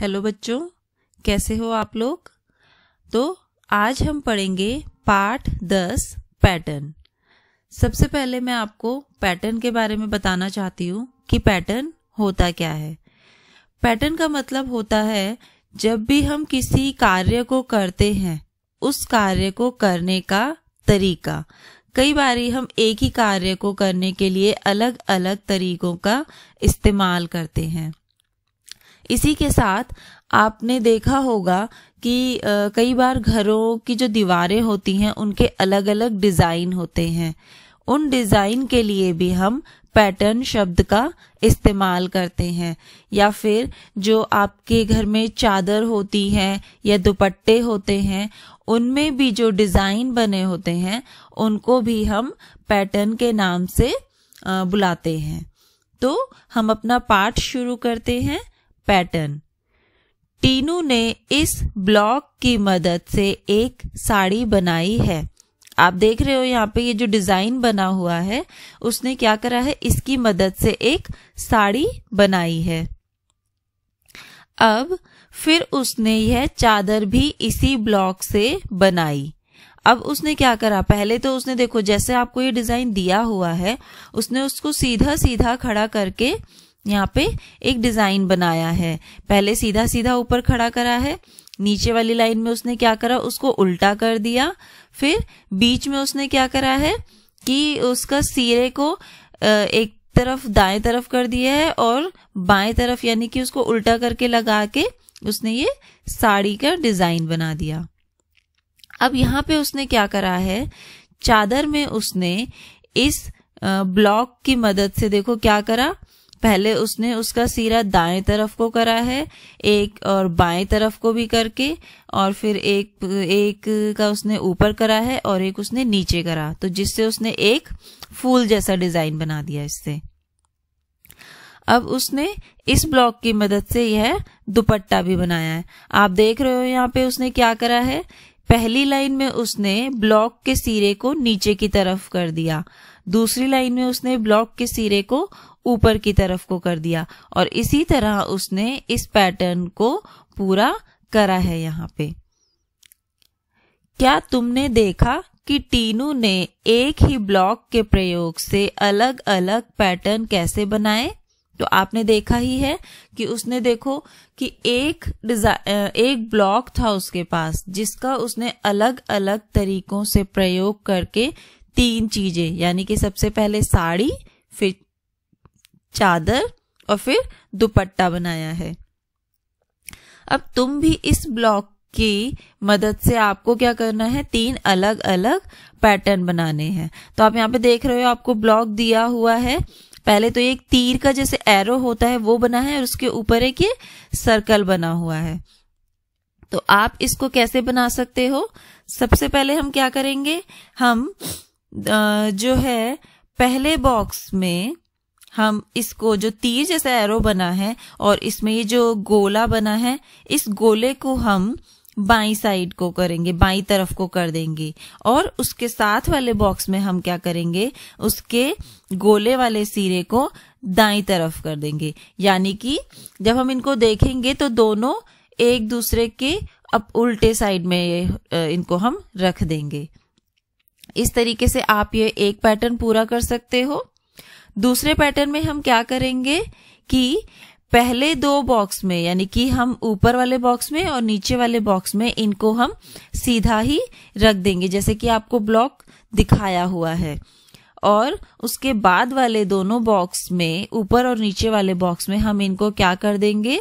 Hello बच्चों कैसे हो आप लोग तो आज हम पढ़ेंगे पार्ट दस पैटर्न सबसे पहले मैं आपको पैटर्न के बारे में बताना चाहती हूँ कि पैटर्न होता क्या है पैटर्न का मतलब होता है जब भी हम किसी कार्य को करते हैं उस कार्य को करने का तरीका कई बार हम एक ही कार्य को करने के लिए अलग अलग तरीकों का इस्तेमाल करते हैं इसी के साथ आपने देखा होगा कि कई बार घरों की जो दीवारें होती हैं उनके अलग अलग डिज़ाइन होते हैं उन डिज़ाइन के लिए भी हम पैटर्न शब्द का इस्तेमाल करते हैं या फिर जो आपके घर में चादर होती है या दुपट्टे होते हैं उनमें भी जो डिज़ाइन बने होते हैं उनको भी हम पैटर्न के नाम से बुलाते हैं तो हम अपना पाठ शुरू करते हैं पैटर्न टीनू ने इस ब्लॉक की मदद से एक साड़ी बनाई है आप देख रहे हो यहाँ पे ये जो डिजाइन बना हुआ है उसने क्या करा है इसकी मदद से एक साड़ी बनाई है अब फिर उसने यह चादर भी इसी ब्लॉक से बनाई अब उसने क्या करा पहले तो उसने देखो जैसे आपको ये डिजाइन दिया हुआ है उसने उसको सीधा सीधा खड़ा करके यहाँ पे एक डिजाइन बनाया है पहले सीधा सीधा ऊपर खड़ा करा है नीचे वाली लाइन में उसने क्या करा उसको उल्टा कर दिया फिर बीच में उसने क्या करा है कि उसका सिरे को एक तरफ दाएं तरफ कर दिया है और बाएं तरफ यानी कि उसको उल्टा करके लगा के उसने ये साड़ी का डिजाइन बना दिया अब यहाँ पे उसने क्या करा है चादर में उसने इस ब्लॉक की मदद से देखो क्या करा पहले उसने उसका सीरा दाएं तरफ को करा है एक और बाएं तरफ को भी करके और फिर एक एक का उसने ऊपर करा है और एक उसने नीचे करा तो जिससे उसने एक फूल जैसा डिजाइन बना दिया इससे अब उसने इस ब्लॉक की मदद से यह दुपट्टा भी बनाया है आप देख रहे हो यहाँ पे उसने क्या करा है पहली लाइन में उसने ब्लॉक के सिरे को नीचे की तरफ कर दिया दूसरी लाइन में उसने ब्लॉक के सिरे को ऊपर की तरफ को कर दिया और इसी तरह उसने इस पैटर्न को पूरा करा है यहाँ पे क्या तुमने देखा कि टीनू ने एक ही ब्लॉक के प्रयोग से अलग अलग पैटर्न कैसे बनाए तो आपने देखा ही है कि उसने देखो कि एक एक ब्लॉक था उसके पास जिसका उसने अलग अलग तरीकों से प्रयोग करके तीन चीजें यानी कि सबसे पहले साड़ी फिर चादर और फिर दुपट्टा बनाया है अब तुम भी इस ब्लॉक की मदद से आपको क्या करना है तीन अलग अलग पैटर्न बनाने हैं तो आप यहाँ पे देख रहे हो आपको ब्लॉक दिया हुआ है पहले तो एक तीर का जैसे एरो होता है वो बना है और उसके ऊपर एक ये सर्कल बना हुआ है तो आप इसको कैसे बना सकते हो सबसे पहले हम क्या करेंगे हम जो है पहले बॉक्स में हम इसको जो तीर जैसा एरो बना है और इसमें ये जो गोला बना है इस गोले को हम बाई साइड को करेंगे बाई तरफ को कर देंगे और उसके साथ वाले बॉक्स में हम क्या करेंगे उसके गोले वाले सिरे को दाई तरफ कर देंगे यानी कि जब हम इनको देखेंगे तो दोनों एक दूसरे के अब उल्टे साइड में इनको हम रख देंगे इस तरीके से आप ये एक पैटर्न पूरा कर सकते हो दूसरे पैटर्न में हम क्या करेंगे कि पहले दो बॉक्स में यानी कि हम ऊपर वाले बॉक्स में और नीचे वाले बॉक्स में इनको हम सीधा ही रख देंगे जैसे कि आपको ब्लॉक दिखाया हुआ है और उसके बाद वाले दोनों बॉक्स में ऊपर और नीचे वाले बॉक्स में हम इनको क्या कर देंगे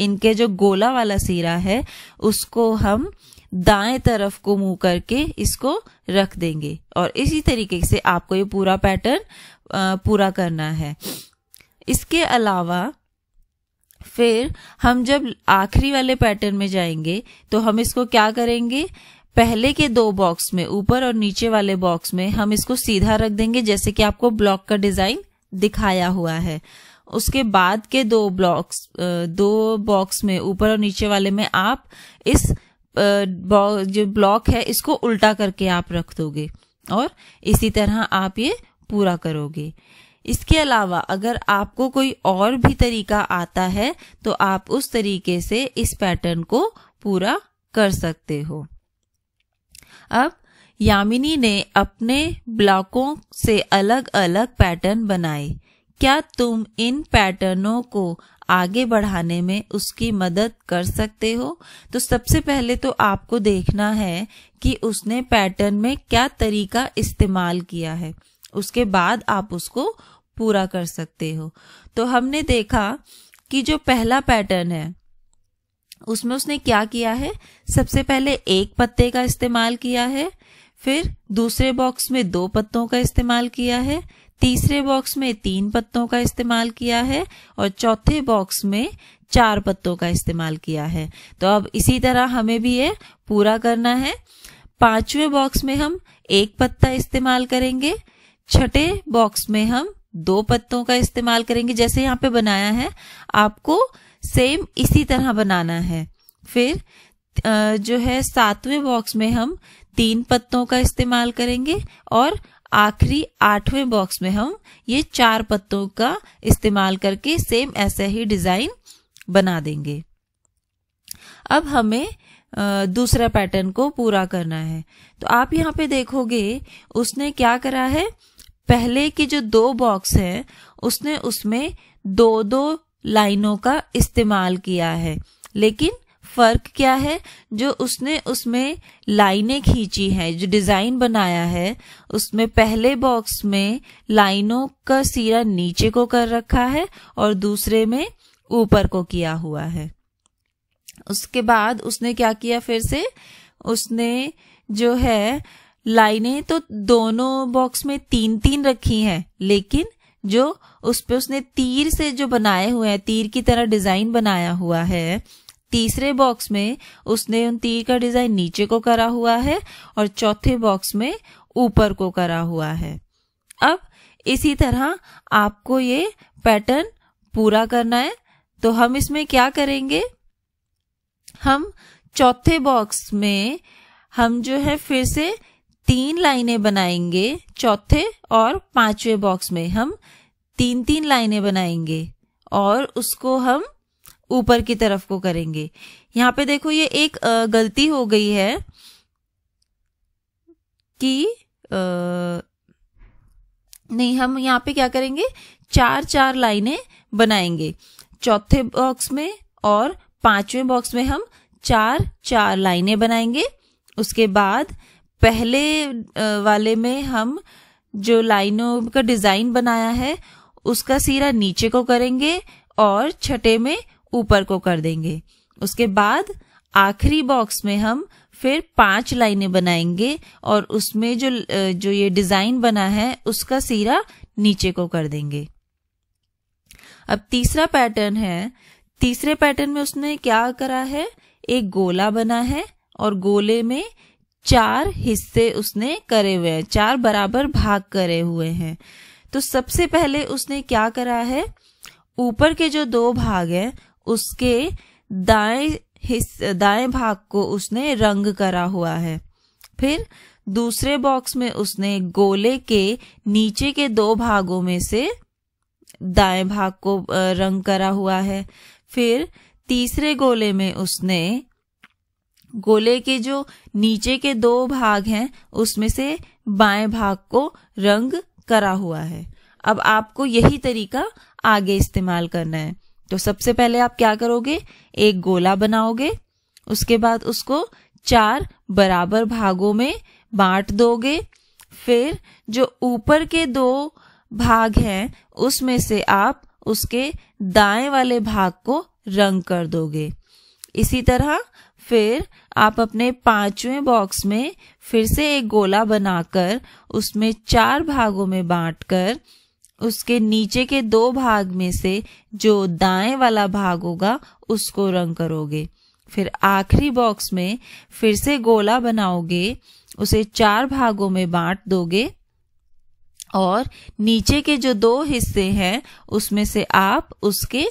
इनके जो गोला वाला सिरा है उसको हम दाएं तरफ को मुंह करके इसको रख देंगे और इसी तरीके से आपको ये पूरा पैटर्न पूरा करना है इसके अलावा फिर हम जब आखिरी वाले पैटर्न में जाएंगे तो हम इसको क्या करेंगे पहले के दो बॉक्स में ऊपर और नीचे वाले बॉक्स में हम इसको सीधा रख देंगे जैसे कि आपको ब्लॉक का डिजाइन दिखाया हुआ है उसके बाद के दो ब्लॉक्स दो बॉक्स में ऊपर और नीचे वाले में आप इस जो ब्लॉक है इसको उल्टा करके आप रख दोगे और इसी तरह आप ये पूरा करोगे इसके अलावा अगर आपको कोई और भी तरीका आता है तो आप उस तरीके से इस पैटर्न को पूरा कर सकते हो अब यामिनी ने अपने ब्लॉकों से अलग अलग पैटर्न बनाए क्या तुम इन पैटर्नों को आगे बढ़ाने में उसकी मदद कर सकते हो तो सबसे पहले तो आपको देखना है कि उसने पैटर्न में क्या तरीका इस्तेमाल किया है उसके बाद आप उसको पूरा कर सकते हो तो हमने देखा कि जो पहला पैटर्न है उसमें उसने क्या किया है सबसे पहले एक पत्ते का इस्तेमाल किया है फिर दूसरे बॉक्स में दो पत्तों का इस्तेमाल किया है तीसरे बॉक्स में तीन पत्तों का इस्तेमाल किया है और चौथे बॉक्स में चार पत्तों का इस्तेमाल किया है तो अब इसी तरह हमें भी ये पूरा करना है पांचवें बॉक्स में हम एक पत्ता इस्तेमाल करेंगे छठे बॉक्स में हम दो पत्तों का इस्तेमाल करेंगे जैसे यहाँ पे बनाया है आपको सेम इसी तरह बनाना है फिर जो है सातवें बॉक्स में हम तीन पत्तों का इस्तेमाल करेंगे और आखिरी आठवें बॉक्स में हम ये चार पत्तों का इस्तेमाल करके सेम ऐसा ही डिजाइन बना देंगे अब हमें दूसरा पैटर्न को पूरा करना है तो आप यहाँ पे देखोगे उसने क्या करा है पहले की जो दो बॉक्स है उसने उसमें दो दो लाइनों का इस्तेमाल किया है लेकिन फर्क क्या है जो उसने उसमें लाइनें खींची हैं जो डिजाइन बनाया है उसमें पहले बॉक्स में लाइनों का सिरा नीचे को कर रखा है और दूसरे में ऊपर को किया हुआ है उसके बाद उसने क्या किया फिर से उसने जो है लाइनें तो दोनों बॉक्स में तीन तीन रखी हैं लेकिन जो उस पे उसने तीर से जो बनाए हुए हैं तीर की तरह डिजाइन बनाया हुआ है तीसरे बॉक्स में उसने उन तीर का डिजाइन नीचे को करा हुआ है और चौथे बॉक्स में ऊपर को करा हुआ है अब इसी तरह आपको ये पैटर्न पूरा करना है तो हम इसमें क्या करेंगे हम चौथे बॉक्स में हम जो है फिर से तीन लाइनें बनाएंगे चौथे और पांचवे बॉक्स में हम तीन तीन लाइनें बनाएंगे और उसको हम ऊपर की तरफ को करेंगे यहाँ पे देखो ये एक गलती हो गई है कि आ, नहीं हम यहाँ पे क्या करेंगे चार चार लाइनें बनाएंगे चौथे बॉक्स में और पांचवें बॉक्स में हम चार चार लाइनें बनाएंगे उसके बाद पहले वाले में हम जो लाइनों का डिजाइन बनाया है उसका सिरा नीचे को करेंगे और छठे में ऊपर को कर देंगे उसके बाद आखिरी बॉक्स में हम फिर पांच लाइनें बनाएंगे और उसमें जो जो ये डिजाइन बना है उसका सिरा नीचे को कर देंगे अब तीसरा पैटर्न है तीसरे पैटर्न में उसने क्या करा है एक गोला बना है और गोले में चार हिस्से उसने करे हुए हैं चार बराबर भाग करे हुए हैं तो सबसे पहले उसने क्या करा है ऊपर के जो दो भाग हैं उसके दाएं हिस्से दाएं भाग को उसने रंग करा हुआ है फिर दूसरे बॉक्स में उसने गोले के नीचे के दो भागों में से दाएं भाग को रंग करा हुआ है फिर तीसरे गोले में उसने गोले के जो नीचे के दो भाग हैं उसमें से बाएं भाग को रंग करा हुआ है अब आपको यही तरीका आगे इस्तेमाल करना है तो सबसे पहले आप क्या करोगे एक गोला बनाओगे उसके बाद उसको चार बराबर भागों में बांट दोगे फिर जो ऊपर के दो भाग हैं उसमें से आप उसके दाएं वाले भाग को रंग कर दोगे इसी तरह फिर आप अपने पांचवें बॉक्स में फिर से एक गोला बनाकर उसमें चार भागों में बांटकर उसके नीचे के दो भाग में से जो दाएं वाला भाग होगा उसको रंग करोगे फिर आखिरी बॉक्स में फिर से गोला बनाओगे उसे चार भागों में बांट दोगे और नीचे के जो दो हिस्से हैं उसमें से आप उसके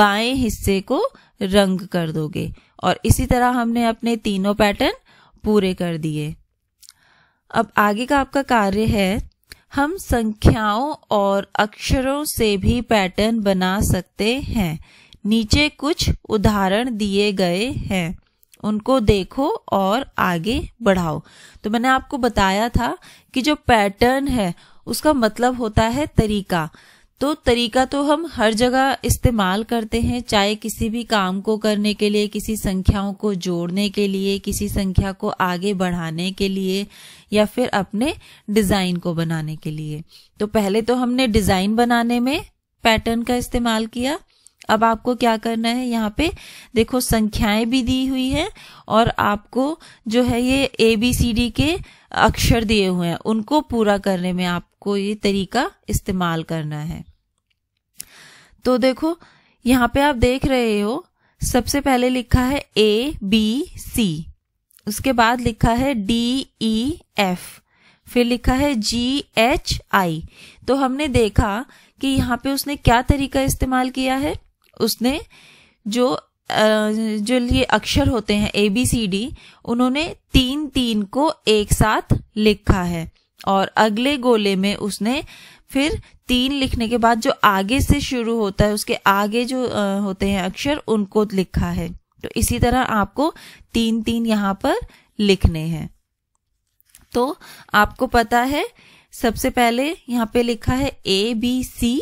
बाएं हिस्से को रंग कर दोगे और इसी तरह हमने अपने तीनों पैटर्न पूरे कर दिए अब आगे का आपका कार्य है हम संख्याओं और अक्षरों से भी पैटर्न बना सकते हैं नीचे कुछ उदाहरण दिए गए हैं उनको देखो और आगे बढ़ाओ तो मैंने आपको बताया था कि जो पैटर्न है उसका मतलब होता है तरीका तो तरीका तो हम हर जगह इस्तेमाल करते हैं चाहे किसी भी काम को करने के लिए किसी संख्याओं को जोड़ने के लिए किसी संख्या को आगे बढ़ाने के लिए या फिर अपने डिजाइन को बनाने के लिए तो पहले तो हमने डिजाइन बनाने में पैटर्न का इस्तेमाल किया अब आपको क्या करना है यहाँ पे देखो संख्याएं भी दी हुई है और आपको जो है ये ए बी सी डी के अक्षर दिए हुए हैं उनको पूरा करने में आप आपको ये तरीका इस्तेमाल करना है तो देखो यहाँ पे आप देख रहे हो सबसे पहले लिखा है ए बी सी उसके बाद लिखा है डी ई एफ फिर लिखा है जी एच आई तो हमने देखा कि यहाँ पे उसने क्या तरीका इस्तेमाल किया है उसने जो जो ये अक्षर होते हैं ए बी सी डी उन्होंने तीन तीन को एक साथ लिखा है और अगले गोले में उसने फिर तीन लिखने के बाद जो आगे से शुरू होता है उसके आगे जो होते हैं अक्षर उनको लिखा है तो इसी तरह आपको तीन तीन यहाँ पर लिखने हैं तो आपको पता है सबसे पहले यहाँ पे लिखा है ए बी सी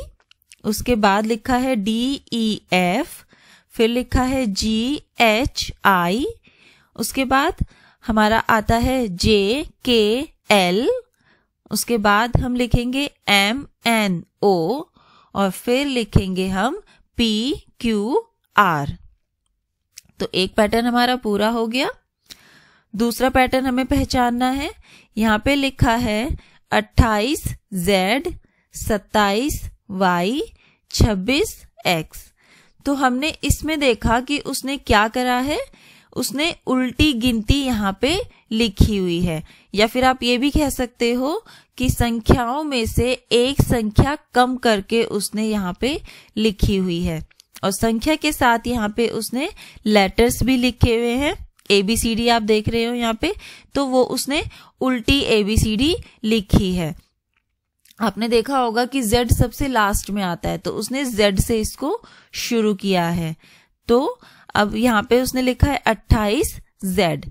उसके बाद लिखा है डी ई एफ फिर लिखा है जी एच आई उसके बाद हमारा आता है जे के एल उसके बाद हम लिखेंगे एम एन ओ और फिर लिखेंगे हम पी क्यू आर तो एक पैटर्न हमारा पूरा हो गया दूसरा पैटर्न हमें पहचानना है यहाँ पे लिखा है 28 जेड 27 वाई 26 एक्स तो हमने इसमें देखा कि उसने क्या करा है उसने उल्टी गिनती यहाँ पे लिखी हुई है या फिर आप ये भी कह सकते हो कि संख्याओं में से एक संख्या कम करके उसने यहाँ पे लिखी हुई है और संख्या के साथ यहाँ पे उसने लेटर्स भी लिखे हुए हैं एबीसीडी आप देख रहे हो यहाँ पे तो वो उसने उल्टी एबीसीडी लिखी है आपने देखा होगा कि जेड सबसे लास्ट में आता है तो उसने जेड से इसको शुरू किया है तो अब यहाँ पे उसने लिखा है अट्ठाईस जेड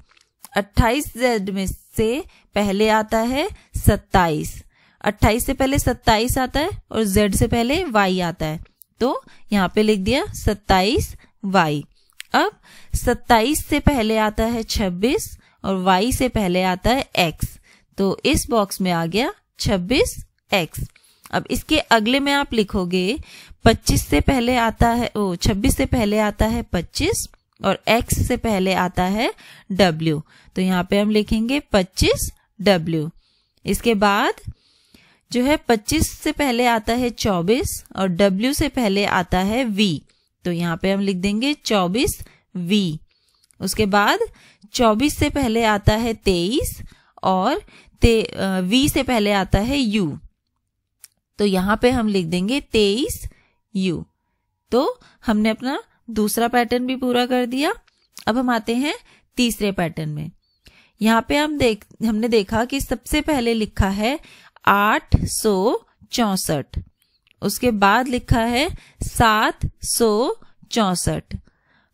अट्ठाईस जेड में से पहले आता है सत्ताईस अट्ठाईस से पहले सत्ताईस आता है और जेड से पहले वाई आता है तो यहाँ पे लिख दिया सत्ताईस वाई अब सत्ताईस से पहले आता है छब्बीस और वाई से पहले आता है एक्स तो इस बॉक्स में आ गया छब्बीस एक्स अब इसके अगले में आप लिखोगे 25 से पहले आता है ओ 26 से पहले आता है पच्चीस और x से पहले आता है w तो यहाँ पे हम लिखेंगे 25 w इसके बाद जो है 25 से पहले आता है 24 और w से पहले आता है v तो यहाँ पे हम लिख देंगे 24 v उसके बाद 24 से पहले आता है 23 और ते, आ, v से पहले आता है u तो यहाँ पे हम लिख देंगे 23 u तो हमने अपना दूसरा पैटर्न भी पूरा कर दिया अब हम आते हैं तीसरे पैटर्न में यहाँ पे हम देख हमने देखा कि सबसे पहले लिखा है आठ सो चौसठ उसके बाद लिखा है सात सो चौसठ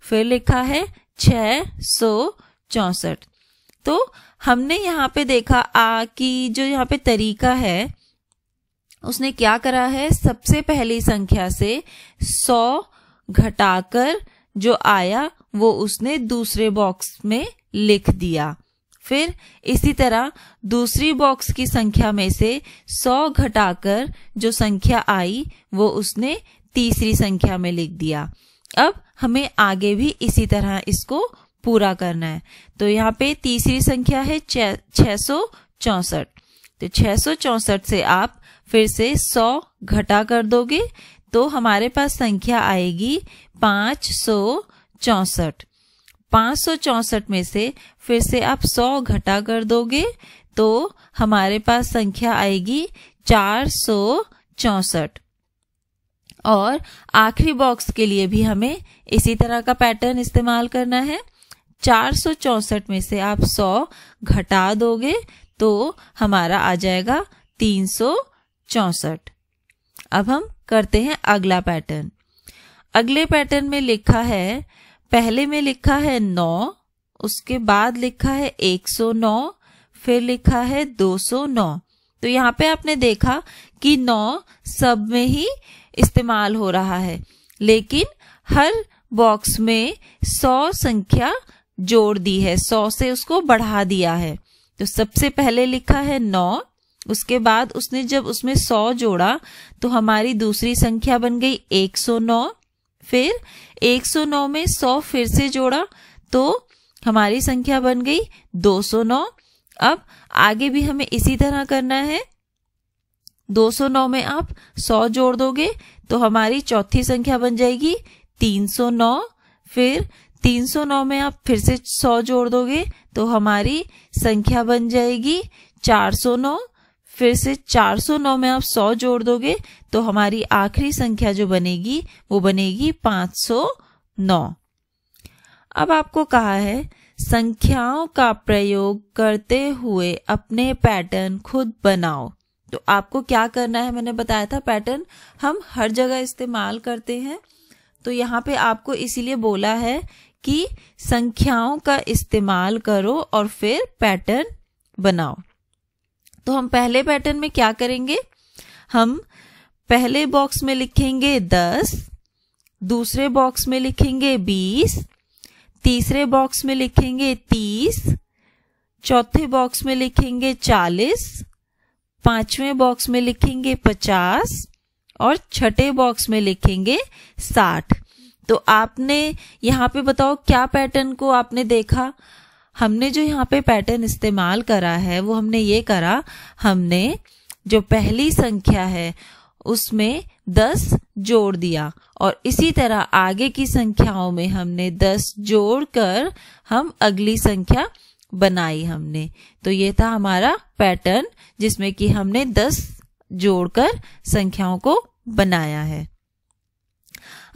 फिर लिखा है छ सो चौसठ तो हमने यहाँ पे देखा आ कि जो यहाँ पे तरीका है उसने क्या करा है सबसे पहली संख्या से सौ घटाकर जो आया वो उसने दूसरे बॉक्स में लिख दिया फिर इसी तरह दूसरी बॉक्स की संख्या में से सौ घटाकर जो संख्या आई वो उसने तीसरी संख्या में लिख दिया अब हमें आगे भी इसी तरह इसको पूरा करना है तो यहाँ पे तीसरी संख्या है छह सौ चौसठ तो छह सौ चौसठ से आप फिर से सौ घटा कर दोगे तो हमारे पास संख्या आएगी पांच सौ चौसठ पांच सौ चौसठ में से फिर से आप सौ घटा कर दोगे तो हमारे पास संख्या आएगी चार सौ चौसठ और आखिरी बॉक्स के लिए भी हमें इसी तरह का पैटर्न इस्तेमाल करना है चार सौ चौसठ में से आप सौ घटा दोगे तो हमारा आ जाएगा तीन सौ चौसठ अब हम करते हैं अगला पैटर्न अगले पैटर्न में लिखा है पहले में लिखा है नौ उसके बाद लिखा है एक सौ नौ फिर लिखा है दो सौ नौ तो यहाँ पे आपने देखा कि नौ सब में ही इस्तेमाल हो रहा है लेकिन हर बॉक्स में सौ संख्या जोड़ दी है सौ से उसको बढ़ा दिया है तो सबसे पहले लिखा है नौ उसके बाद उसने जब उसमें सौ जोड़ा तो हमारी दूसरी संख्या बन गई एक सौ नौ फिर एक सौ नौ में सौ फिर से जोड़ा तो हमारी संख्या बन गई दो सौ नौ अब आगे भी हमें इसी तरह करना है 209 में आप 100 जोड़ दोगे तो हमारी चौथी संख्या बन जाएगी 309 फिर 309 में आप फिर से 100 जोड़ दोगे तो हमारी संख्या बन जाएगी 409 फिर से 409 में आप 100 जोड़ दोगे तो हमारी आखिरी संख्या जो बनेगी वो बनेगी 509 अब आपको कहा है संख्याओं का प्रयोग करते हुए अपने पैटर्न खुद बनाओ तो आपको क्या करना है मैंने बताया था पैटर्न हम हर जगह इस्तेमाल करते हैं तो यहाँ पे आपको इसीलिए बोला है कि संख्याओं का इस्तेमाल करो और फिर पैटर्न बनाओ तो हम पहले पैटर्न में क्या करेंगे हम पहले बॉक्स में लिखेंगे दस दूसरे बॉक्स में लिखेंगे बीस तीसरे बॉक्स में लिखेंगे तीस चौथे बॉक्स में लिखेंगे चालीस पांचवें बॉक्स में लिखेंगे पचास और छठे बॉक्स में लिखेंगे साठ तो आपने यहाँ पे बताओ क्या पैटर्न को आपने देखा हमने जो यहाँ पे पैटर्न इस्तेमाल करा है वो हमने ये करा हमने जो पहली संख्या है उसमें दस जोड़ दिया और इसी तरह आगे की संख्याओं में हमने दस जोड़कर हम अगली संख्या बनाई हमने तो ये था हमारा पैटर्न जिसमें कि हमने दस जोड़कर संख्याओं को बनाया है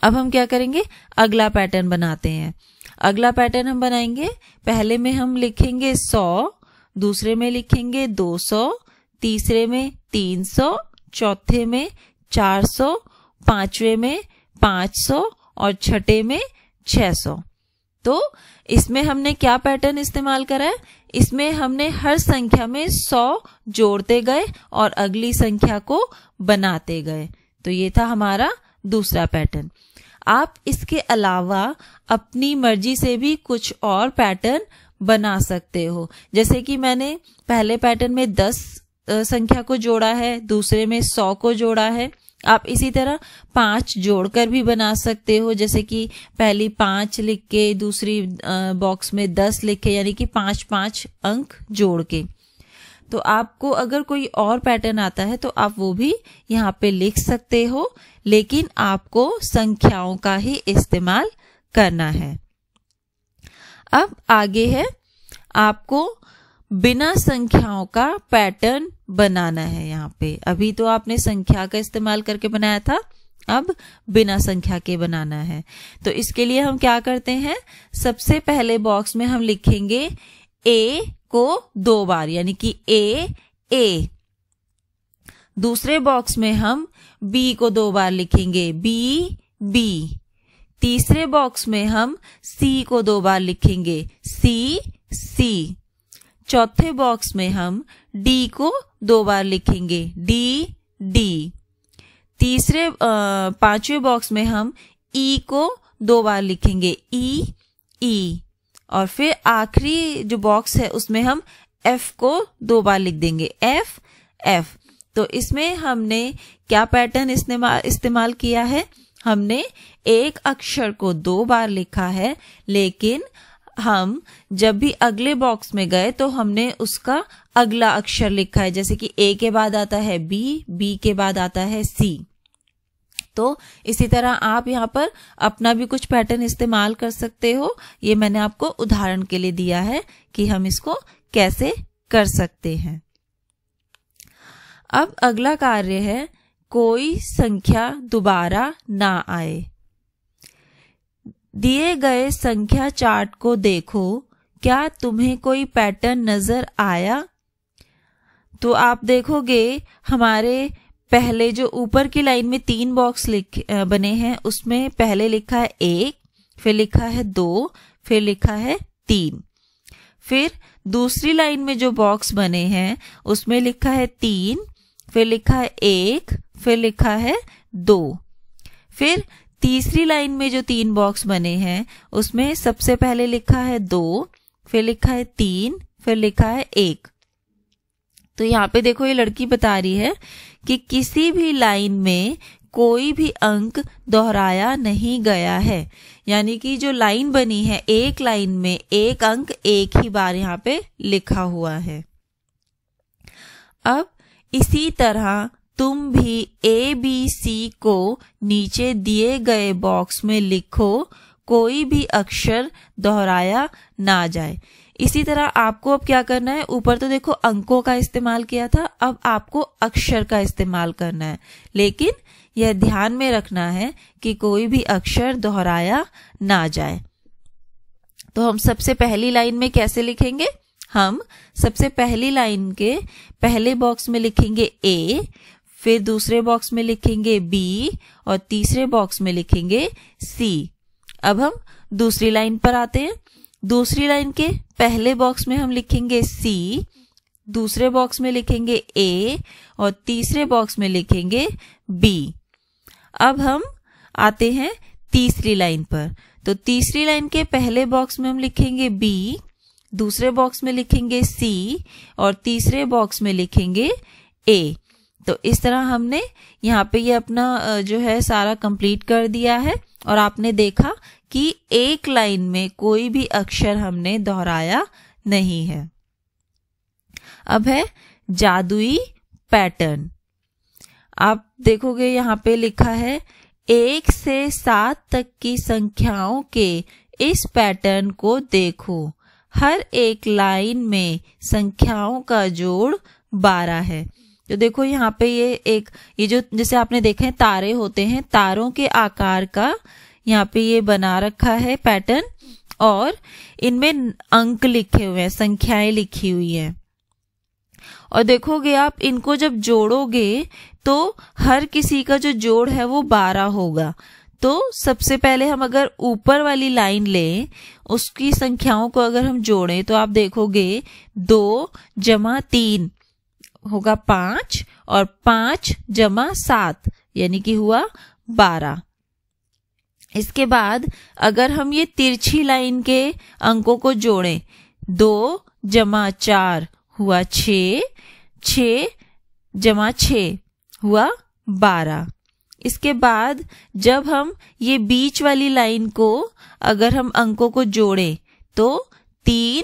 अब हम क्या करेंगे अगला पैटर्न बनाते हैं अगला पैटर्न हम बनाएंगे पहले में हम लिखेंगे सौ दूसरे में लिखेंगे दो सौ तीसरे में तीन सौ चौथे में चार सौ पांचवे में पांच सौ और छठे में 600 सौ तो इसमें हमने क्या पैटर्न इस्तेमाल करा है इसमें हमने हर संख्या में सौ जोड़ते गए और अगली संख्या को बनाते गए तो ये था हमारा दूसरा पैटर्न आप इसके अलावा अपनी मर्जी से भी कुछ और पैटर्न बना सकते हो जैसे कि मैंने पहले पैटर्न में दस संख्या को जोड़ा है दूसरे में सौ को जोड़ा है आप इसी तरह पांच जोड़कर भी बना सकते हो जैसे कि पहली पांच लिख के दूसरी बॉक्स में दस लिख के यानी कि पांच पांच अंक जोड़ के तो आपको अगर कोई और पैटर्न आता है तो आप वो भी यहाँ पे लिख सकते हो लेकिन आपको संख्याओं का ही इस्तेमाल करना है अब आगे है आपको बिना संख्याओं का पैटर्न बनाना है यहाँ पे अभी तो आपने संख्या का इस्तेमाल करके बनाया था अब बिना संख्या के बनाना है तो इसके लिए हम क्या करते हैं सबसे पहले बॉक्स में हम लिखेंगे ए को दो बार यानी कि ए ए दूसरे बॉक्स में हम बी को दो बार लिखेंगे बी बी तीसरे बॉक्स में हम सी को दो बार लिखेंगे सी सी चौथे बॉक्स में हम डी को दो बार लिखेंगे डी डी तीसरे पांचवे बॉक्स में हम ई e को दो बार लिखेंगे ई e, ई e. और फिर आखिरी जो बॉक्स है उसमें हम एफ को दो बार लिख देंगे एफ एफ तो इसमें हमने क्या पैटर्न इस्तेमाल किया है हमने एक अक्षर को दो बार लिखा है लेकिन हम जब भी अगले बॉक्स में गए तो हमने उसका अगला अक्षर लिखा है जैसे कि ए के बाद आता है बी बी के बाद आता है सी तो इसी तरह आप यहाँ पर अपना भी कुछ पैटर्न इस्तेमाल कर सकते हो ये मैंने आपको उदाहरण के लिए दिया है कि हम इसको कैसे कर सकते हैं अब अगला कार्य है कोई संख्या दोबारा ना आए दिए गए संख्या चार्ट को देखो क्या तुम्हें कोई पैटर्न नजर आया तो आप देखोगे हमारे पहले जो ऊपर की लाइन में तीन बॉक्स लिख बने हैं उसमें पहले लिखा है एक फिर लिखा है दो फिर लिखा है तीन फिर दूसरी लाइन में जो बॉक्स बने हैं उसमें लिखा है तीन फिर लिखा है एक फिर लिखा है दो फिर तीसरी लाइन में जो तीन बॉक्स बने हैं उसमें सबसे पहले लिखा है दो फिर लिखा है तीन फिर लिखा है एक तो यहाँ पे देखो ये लड़की बता रही है कि किसी भी लाइन में कोई भी अंक दोहराया नहीं गया है यानी कि जो लाइन बनी है एक लाइन में एक अंक एक ही बार यहाँ पे लिखा हुआ है अब इसी तरह तुम भी ए बी सी को नीचे दिए गए बॉक्स में लिखो कोई भी अक्षर दोहराया ना जाए इसी तरह आपको अब क्या करना है ऊपर तो देखो अंकों का इस्तेमाल किया था अब आपको अक्षर का इस्तेमाल करना है लेकिन यह ध्यान में रखना है कि कोई भी अक्षर दोहराया ना जाए तो हम सबसे पहली लाइन में कैसे लिखेंगे हम सबसे पहली लाइन के पहले बॉक्स में लिखेंगे ए फिर दूसरे बॉक्स में लिखेंगे बी और तीसरे बॉक्स में लिखेंगे सी अब हम दूसरी लाइन पर आते हैं दूसरी लाइन के पहले बॉक्स में हम लिखेंगे सी दूसरे बॉक्स में लिखेंगे ए और तीसरे बॉक्स में लिखेंगे बी अब हम आते हैं तीसरी लाइन पर तो तीसरी लाइन के पहले बॉक्स में हम लिखेंगे बी दूसरे बॉक्स में लिखेंगे सी और तीसरे बॉक्स में लिखेंगे ए तो इस तरह हमने यहाँ पे ये यह अपना जो है सारा कंप्लीट कर दिया है और आपने देखा कि एक लाइन में कोई भी अक्षर हमने दोहराया नहीं है अब है जादुई पैटर्न आप देखोगे यहाँ पे लिखा है एक से सात तक की संख्याओं के इस पैटर्न को देखो हर एक लाइन में संख्याओं का जोड़ बारह है तो देखो यहाँ पे ये एक ये जो जैसे आपने देखा है तारे होते हैं तारों के आकार का यहाँ पे ये बना रखा है पैटर्न और इनमें अंक लिखे हुए हैं संख्याएं लिखी हुई हैं और देखोगे आप इनको जब जोड़ोगे तो हर किसी का जो जोड़ है वो बारह होगा तो सबसे पहले हम अगर ऊपर वाली लाइन लें उसकी संख्याओं को अगर हम जोड़ें तो आप देखोगे दो जमा तीन होगा पांच और पांच जमा सात यानी कि हुआ बारह इसके बाद अगर हम ये तिरछी लाइन के अंकों को जोड़ें दो जमा चार हुआ छ छ जमा छ हुआ बारह इसके बाद जब हम ये बीच वाली लाइन को अगर हम अंकों को जोड़ें तो तीन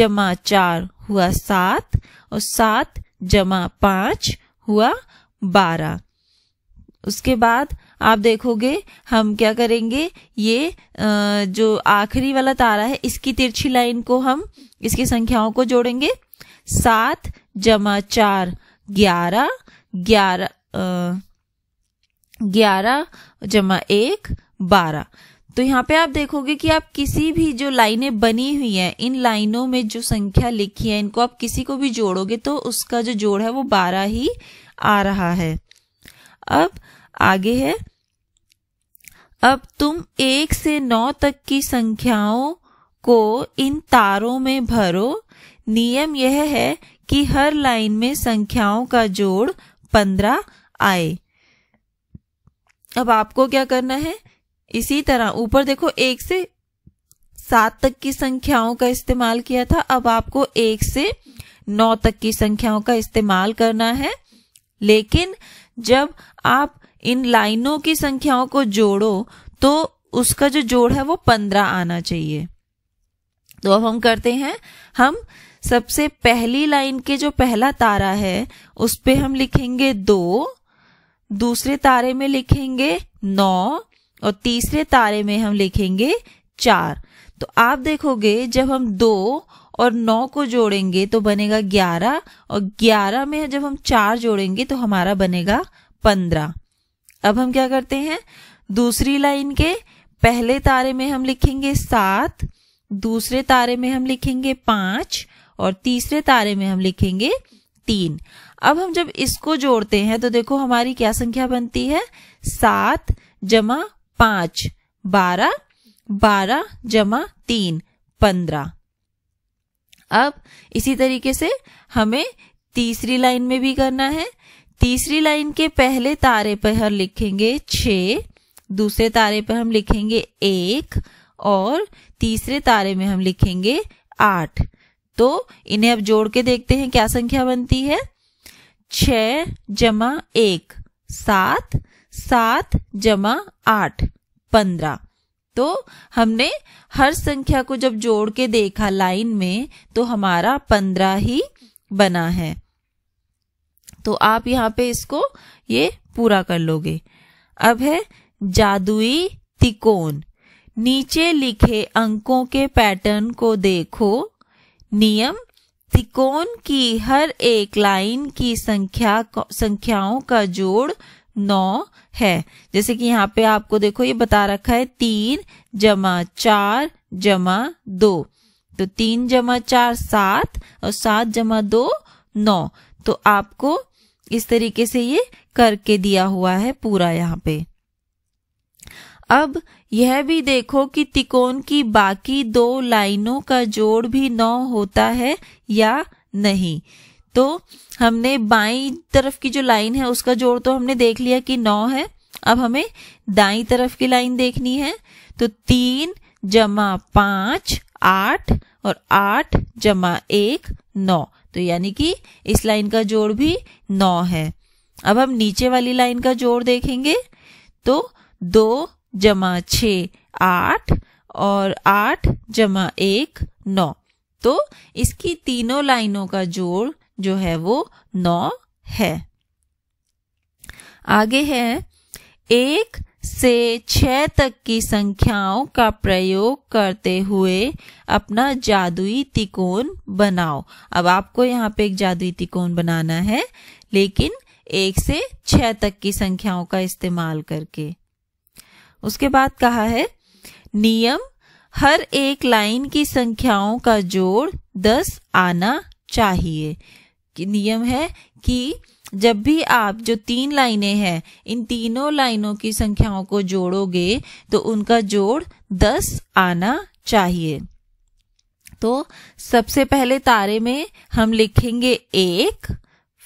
जमा चार हुआ सात और सात जमा पांच हुआ बारह उसके बाद आप देखोगे हम क्या करेंगे ये जो आखिरी वाला तारा है इसकी तिरछी लाइन को हम इसकी संख्याओं को जोड़ेंगे सात जमा चार ग्यारह ग्यारह ग्यारह जमा एक बारह तो यहाँ पे आप देखोगे कि आप किसी भी जो लाइनें बनी हुई हैं इन लाइनों में जो संख्या लिखी है इनको आप किसी को भी जोड़ोगे तो उसका जो जोड़ है वो बारह ही आ रहा है अब आगे है अब तुम एक से नौ तक की संख्याओं को इन तारों में भरो नियम यह है कि हर लाइन में संख्याओं का जोड़ पंद्रह आए अब आपको क्या करना है इसी तरह ऊपर देखो एक से सात तक की संख्याओं का इस्तेमाल किया था अब आपको एक से नौ तक की संख्याओं का इस्तेमाल करना है लेकिन जब आप इन लाइनों की संख्याओं को जोड़ो तो उसका जो जोड़ है वो पंद्रह आना चाहिए तो अब हम करते हैं हम सबसे पहली लाइन के जो पहला तारा है उस पर हम लिखेंगे दो दूसरे तारे में लिखेंगे नौ और तीसरे तारे में हम लिखेंगे चार तो आप देखोगे जब हम दो और नौ को जोड़ेंगे तो बनेगा ग्यारह और ग्यारह में जब हम चार जोड़ेंगे तो हमारा बनेगा पंद्रह अब हम क्या करते हैं दूसरी लाइन के पहले तारे में हम लिखेंगे सात दूसरे तारे में हम लिखेंगे पांच और तीसरे तारे में हम लिखेंगे तीन अब हम जब इसको जोड़ते हैं तो देखो हमारी क्या संख्या बनती है सात जमा पांच बारह बारह जमा तीन पंद्रह अब इसी तरीके से हमें तीसरी लाइन में भी करना है तीसरी लाइन के पहले तारे पर हम लिखेंगे छ दूसरे तारे पर हम लिखेंगे एक और तीसरे तारे में हम लिखेंगे आठ तो इन्हें अब जोड़ के देखते हैं क्या संख्या बनती है छ जमा एक सात सात जमा आठ पंद्रह तो हमने हर संख्या को जब जोड़ के देखा लाइन में तो हमारा पंद्रह ही बना है तो आप यहाँ पे इसको ये पूरा कर लोगे अब है जादुई तिकोन नीचे लिखे अंकों के पैटर्न को देखो नियम त्रिकोण की हर एक लाइन की संख्या संख्याओं का जोड़ नौ है जैसे कि यहाँ पे आपको देखो ये बता रखा है तीन जमा चार जमा दो तो तीन जमा चार सात और सात जमा दो नौ तो आपको इस तरीके से ये करके दिया हुआ है पूरा यहाँ पे अब यह भी देखो कि तिकोन की बाकी दो लाइनों का जोड़ भी नौ होता है या नहीं तो हमने बाई तरफ की जो लाइन है उसका जोड़ तो हमने देख लिया कि नौ है अब हमें दाई तरफ की लाइन देखनी है तो तीन जमा पांच आठ और आठ जमा एक नौ तो यानी कि इस लाइन का जोड़ भी नौ है अब हम नीचे वाली लाइन का जोड़ देखेंगे तो दो जमा छ आठ और आठ जमा एक नौ तो इसकी तीनों लाइनों का जोड़ जो है वो नौ है आगे है एक से छ तक की संख्याओं का प्रयोग करते हुए अपना जादुई तिकोण बनाओ अब आपको यहाँ पे एक जादुई तिकोण बनाना है लेकिन एक से छ तक की संख्याओं का इस्तेमाल करके उसके बाद कहा है नियम हर एक लाइन की संख्याओं का जोड़ दस आना चाहिए नियम है कि जब भी आप जो तीन लाइनें हैं इन तीनों लाइनों की संख्याओं को जोड़ोगे तो उनका जोड़ दस आना चाहिए तो सबसे पहले तारे में हम लिखेंगे एक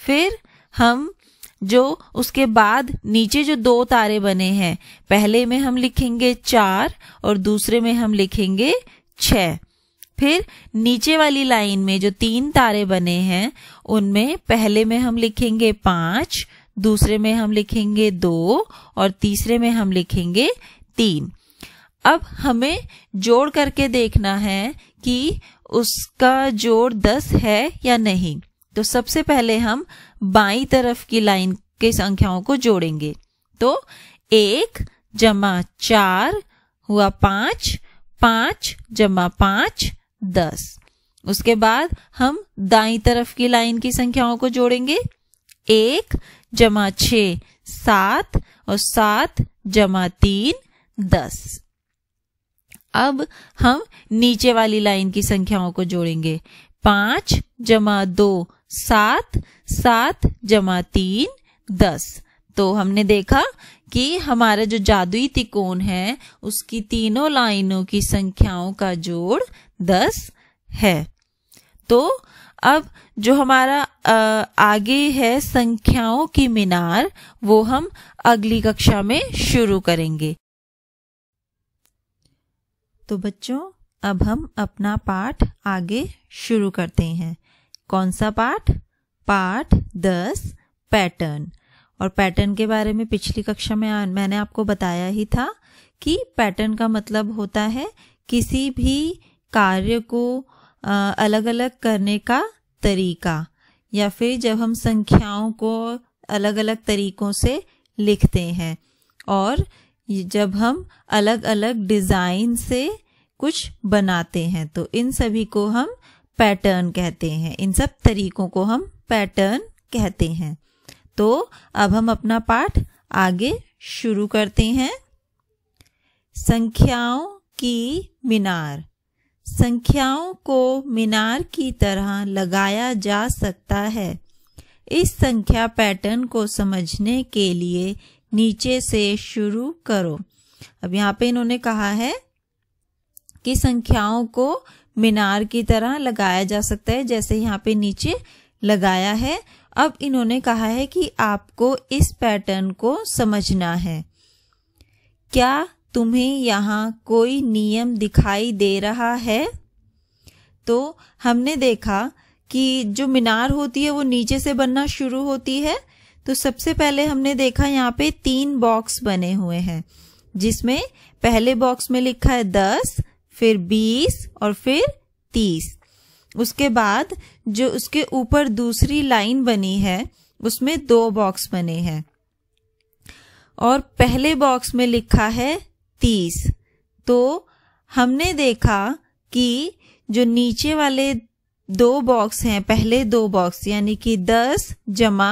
फिर हम जो उसके बाद नीचे जो दो तारे बने हैं पहले में हम लिखेंगे चार और दूसरे में हम लिखेंगे छ फिर नीचे वाली लाइन में जो तीन तारे बने हैं उनमें पहले में हम लिखेंगे पांच दूसरे में हम लिखेंगे दो और तीसरे में हम लिखेंगे तीन अब हमें जोड़ करके देखना है कि उसका जोड़ दस है या नहीं तो सबसे पहले हम बाई तरफ की लाइन की संख्याओं को जोड़ेंगे तो एक जमा चार हुआ पांच पांच जमा पांच दस उसके बाद हम दाई तरफ की लाइन की संख्याओं को जोड़ेंगे एक जमा छ सात और सात जमा तीन दस अब हम नीचे वाली लाइन की संख्याओं को जोड़ेंगे पांच जमा दो सात सात जमा तीन दस तो हमने देखा कि हमारा जो जादुई तिकोण है उसकी तीनों लाइनों की संख्याओं का जोड़ दस है तो अब जो हमारा आगे है संख्याओं की मीनार वो हम अगली कक्षा में शुरू करेंगे तो बच्चों अब हम अपना पाठ आगे शुरू करते हैं कौन सा पाठ पाठ दस पैटर्न और पैटर्न के बारे में पिछली कक्षा में मैंने आपको बताया ही था कि पैटर्न का मतलब होता है किसी भी कार्य को अलग अलग करने का तरीका या फिर जब हम संख्याओं को अलग अलग तरीकों से लिखते हैं और जब हम अलग अलग डिज़ाइन से कुछ बनाते हैं तो इन सभी को हम पैटर्न कहते हैं इन सब तरीकों को हम पैटर्न कहते हैं तो अब हम अपना पाठ आगे शुरू करते हैं संख्याओं की मीनार संख्याओं को मीनार की तरह लगाया जा सकता है इस संख्या पैटर्न को समझने के लिए नीचे से शुरू करो अब यहाँ पे इन्होंने कहा है कि संख्याओं को मीनार की तरह लगाया जा सकता है जैसे यहाँ पे नीचे लगाया है अब इन्होंने कहा है कि आपको इस पैटर्न को समझना है क्या तुम्हें यहाँ कोई नियम दिखाई दे रहा है तो हमने देखा कि जो मीनार होती है वो नीचे से बनना शुरू होती है तो सबसे पहले हमने देखा यहाँ पे तीन बॉक्स बने हुए हैं जिसमें पहले बॉक्स में लिखा है दस फिर बीस और फिर तीस उसके बाद जो उसके ऊपर दूसरी लाइन बनी है उसमें दो बॉक्स बने हैं और पहले बॉक्स में लिखा है तीस तो हमने देखा कि जो नीचे वाले दो बॉक्स हैं पहले दो बॉक्स यानी कि दस जमा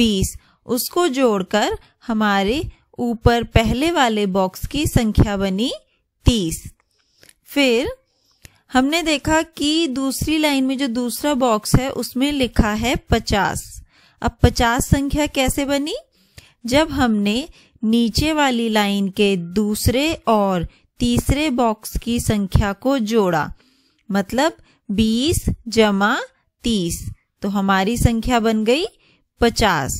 बीस उसको जोड़कर हमारे ऊपर पहले वाले बॉक्स की संख्या बनी तीस फिर हमने देखा कि दूसरी लाइन में जो दूसरा बॉक्स है उसमें लिखा है पचास अब पचास संख्या कैसे बनी जब हमने नीचे वाली लाइन के दूसरे और तीसरे बॉक्स की संख्या को जोड़ा मतलब बीस जमा तीस तो हमारी संख्या बन गई पचास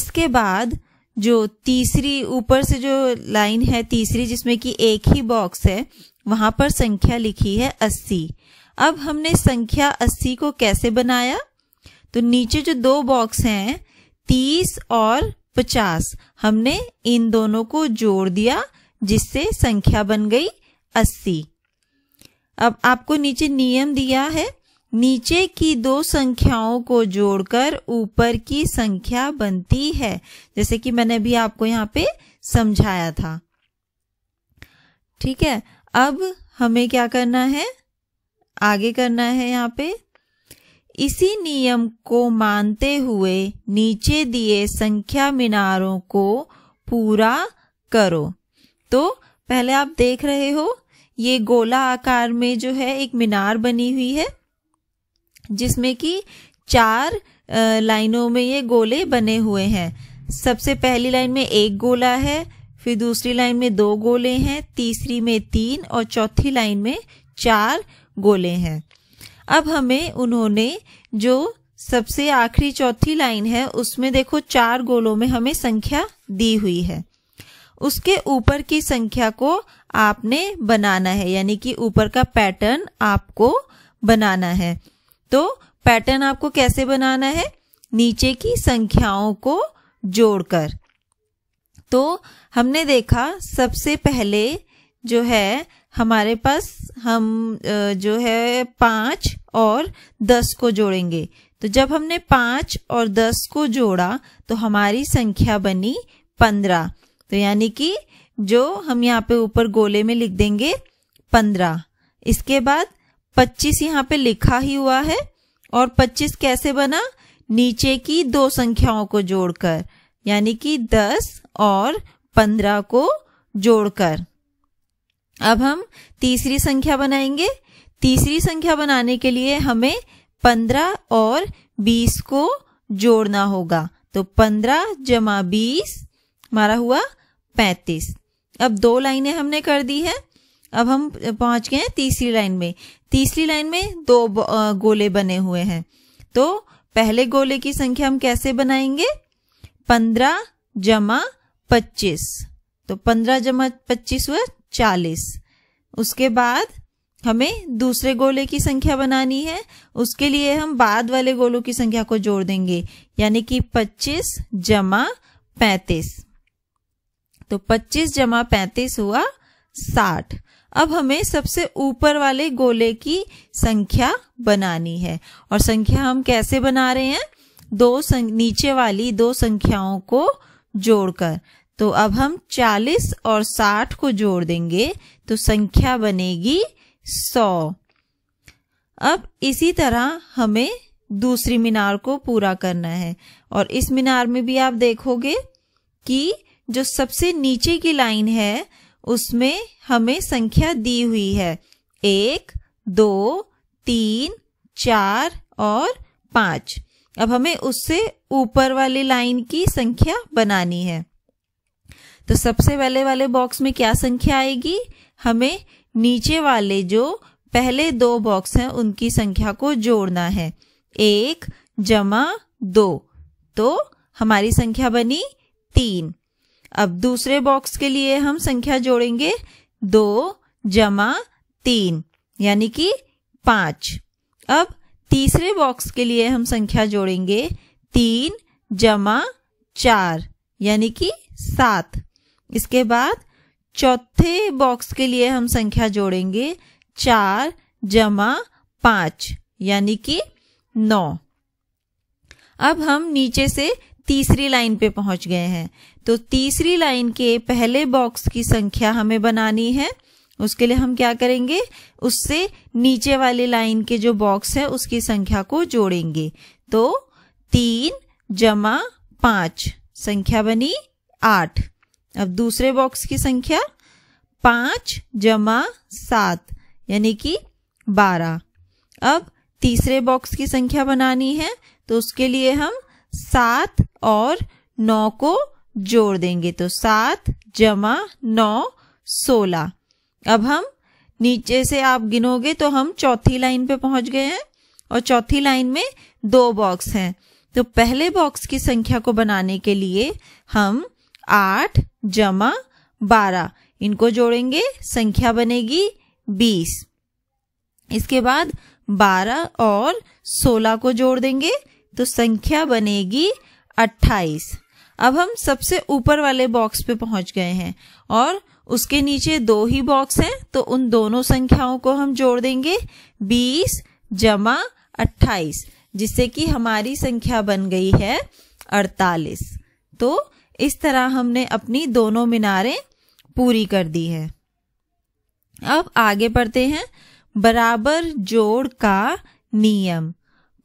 इसके बाद जो तीसरी ऊपर से जो लाइन है तीसरी जिसमें कि एक ही बॉक्स है वहां पर संख्या लिखी है अस्सी अब हमने संख्या अस्सी को कैसे बनाया तो नीचे जो दो बॉक्स हैं तीस और पचास हमने इन दोनों को जोड़ दिया जिससे संख्या बन गई अस्सी अब आपको नीचे नियम दिया है नीचे की दो संख्याओं को जोड़कर ऊपर की संख्या बनती है जैसे कि मैंने भी आपको यहाँ पे समझाया था ठीक है अब हमें क्या करना है आगे करना है यहाँ पे इसी नियम को मानते हुए नीचे दिए संख्या मीनारों को पूरा करो तो पहले आप देख रहे हो ये गोला आकार में जो है एक मीनार बनी हुई है जिसमें कि चार लाइनों में ये गोले बने हुए हैं सबसे पहली लाइन में एक गोला है फिर दूसरी लाइन में दो गोले हैं तीसरी में तीन और चौथी लाइन में चार गोले हैं अब हमें उन्होंने जो सबसे आखिरी चौथी लाइन है उसमें देखो चार गोलों में हमें संख्या दी हुई है उसके ऊपर की संख्या को आपने बनाना है यानी कि ऊपर का पैटर्न आपको बनाना है तो पैटर्न आपको कैसे बनाना है नीचे की संख्याओं को जोड़कर तो हमने देखा सबसे पहले जो है हमारे पास हम जो है पाँच और दस को जोड़ेंगे तो जब हमने पाँच और दस को जोड़ा तो हमारी संख्या बनी पंद्रह तो यानी कि जो हम यहाँ पे ऊपर गोले में लिख देंगे पंद्रह इसके बाद 25 यहाँ पे लिखा ही हुआ है और 25 कैसे बना नीचे की दो संख्याओं को जोड़कर यानी कि 10 और 15 को जोड़कर अब हम तीसरी संख्या बनाएंगे तीसरी संख्या बनाने के लिए हमें 15 और 20 को जोड़ना होगा तो 15 जमा बीस हमारा हुआ 35 अब दो लाइनें हमने कर दी है अब हम पहुंच गए तीसरी लाइन में तीसरी लाइन में दो गोले बने हुए हैं तो पहले गोले की संख्या हम कैसे बनाएंगे पंद्रह जमा पच्चीस तो पंद्रह जमा पच्चीस हुआ चालीस उसके बाद हमें दूसरे गोले की संख्या बनानी है उसके लिए हम बाद वाले गोलों की संख्या को जोड़ देंगे यानी कि पच्चीस जमा पैंतीस तो पच्चीस जमा पैंतीस हुआ साठ अब हमें सबसे ऊपर वाले गोले की संख्या बनानी है और संख्या हम कैसे बना रहे हैं दो सं, नीचे वाली दो संख्याओं को जोड़कर तो अब हम 40 और 60 को जोड़ देंगे तो संख्या बनेगी 100 अब इसी तरह हमें दूसरी मीनार को पूरा करना है और इस मीनार में भी आप देखोगे कि जो सबसे नीचे की लाइन है उसमें हमें संख्या दी हुई है एक दो तीन चार और पांच अब हमें उससे ऊपर वाली लाइन की संख्या बनानी है तो सबसे पहले वाले बॉक्स में क्या संख्या आएगी हमें नीचे वाले जो पहले दो बॉक्स हैं उनकी संख्या को जोड़ना है एक जमा दो तो हमारी संख्या बनी तीन अब दूसरे बॉक्स के लिए हम संख्या जोड़ेंगे दो जमा तीन यानी कि पांच अब तीसरे बॉक्स के लिए हम संख्या जोड़ेंगे तीन जमा चार यानी कि सात इसके बाद चौथे बॉक्स के लिए हम संख्या जोड़ेंगे चार जमा पांच यानी कि नौ अब हम नीचे से तीसरी लाइन पे पहुंच गए हैं तो तीसरी लाइन के पहले बॉक्स की संख्या हमें बनानी है उसके लिए हम क्या करेंगे उससे नीचे वाली लाइन के जो बॉक्स है उसकी संख्या को जोड़ेंगे तो तीन जमा पांच संख्या बनी आठ अब दूसरे बॉक्स की संख्या पांच जमा सात यानी कि बारह अब तीसरे बॉक्स की संख्या बनानी है तो उसके लिए हम सात और नौ को जोड़ देंगे तो सात जमा नौ सोलह अब हम नीचे से आप गिनोगे तो हम चौथी लाइन पे पहुंच गए हैं और चौथी लाइन में दो बॉक्स हैं तो पहले बॉक्स की संख्या को बनाने के लिए हम आठ जमा बारह इनको जोड़ेंगे संख्या बनेगी बीस इसके बाद बारह और सोलह को जोड़ देंगे तो संख्या बनेगी अट्ठाईस अब हम सबसे ऊपर वाले बॉक्स पे पहुंच गए हैं और उसके नीचे दो ही बॉक्स हैं तो उन दोनों संख्याओं को हम जोड़ देंगे बीस जमा अट्ठाईस जिससे कि हमारी संख्या बन गई है अड़तालीस तो इस तरह हमने अपनी दोनों मीनारें पूरी कर दी है अब आगे बढ़ते हैं बराबर जोड़ का नियम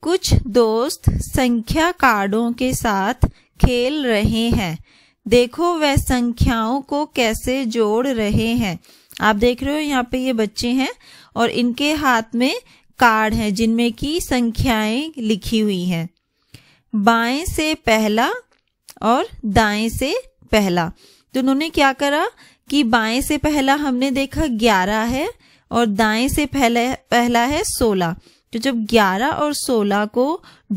कुछ दोस्त संख्या कार्डों के साथ खेल रहे हैं देखो वह संख्याओं को कैसे जोड़ रहे हैं आप देख रहे हो यहाँ पे ये बच्चे हैं और इनके हाथ में कार्ड है जिनमें की संख्याएं लिखी हुई हैं बाएं से पहला और दाएं से पहला तो उन्होंने क्या करा कि बाएं से पहला हमने देखा ग्यारह है और दाएं से पहले पहला है सोलह तो जब 11 और 16 को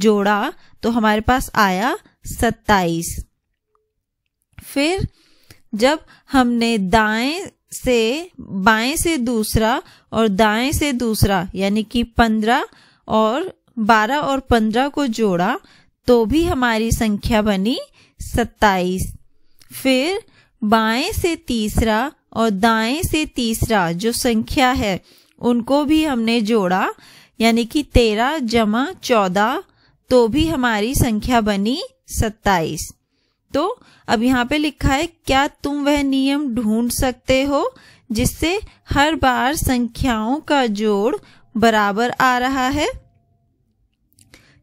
जोड़ा तो हमारे पास आया 27 फिर जब हमने दाएं से बाएं से दूसरा और दाएं से दूसरा यानी कि 15 और 12 और 15 को जोड़ा तो भी हमारी संख्या बनी 27 फिर बाएं से तीसरा और दाएं से तीसरा जो संख्या है उनको भी हमने जोड़ा यानी कि तेरह जमा चौदह तो भी हमारी संख्या बनी सत्ताईस तो अब यहाँ पे लिखा है क्या तुम वह नियम ढूंढ सकते हो जिससे हर बार संख्याओं का जोड़ बराबर आ रहा है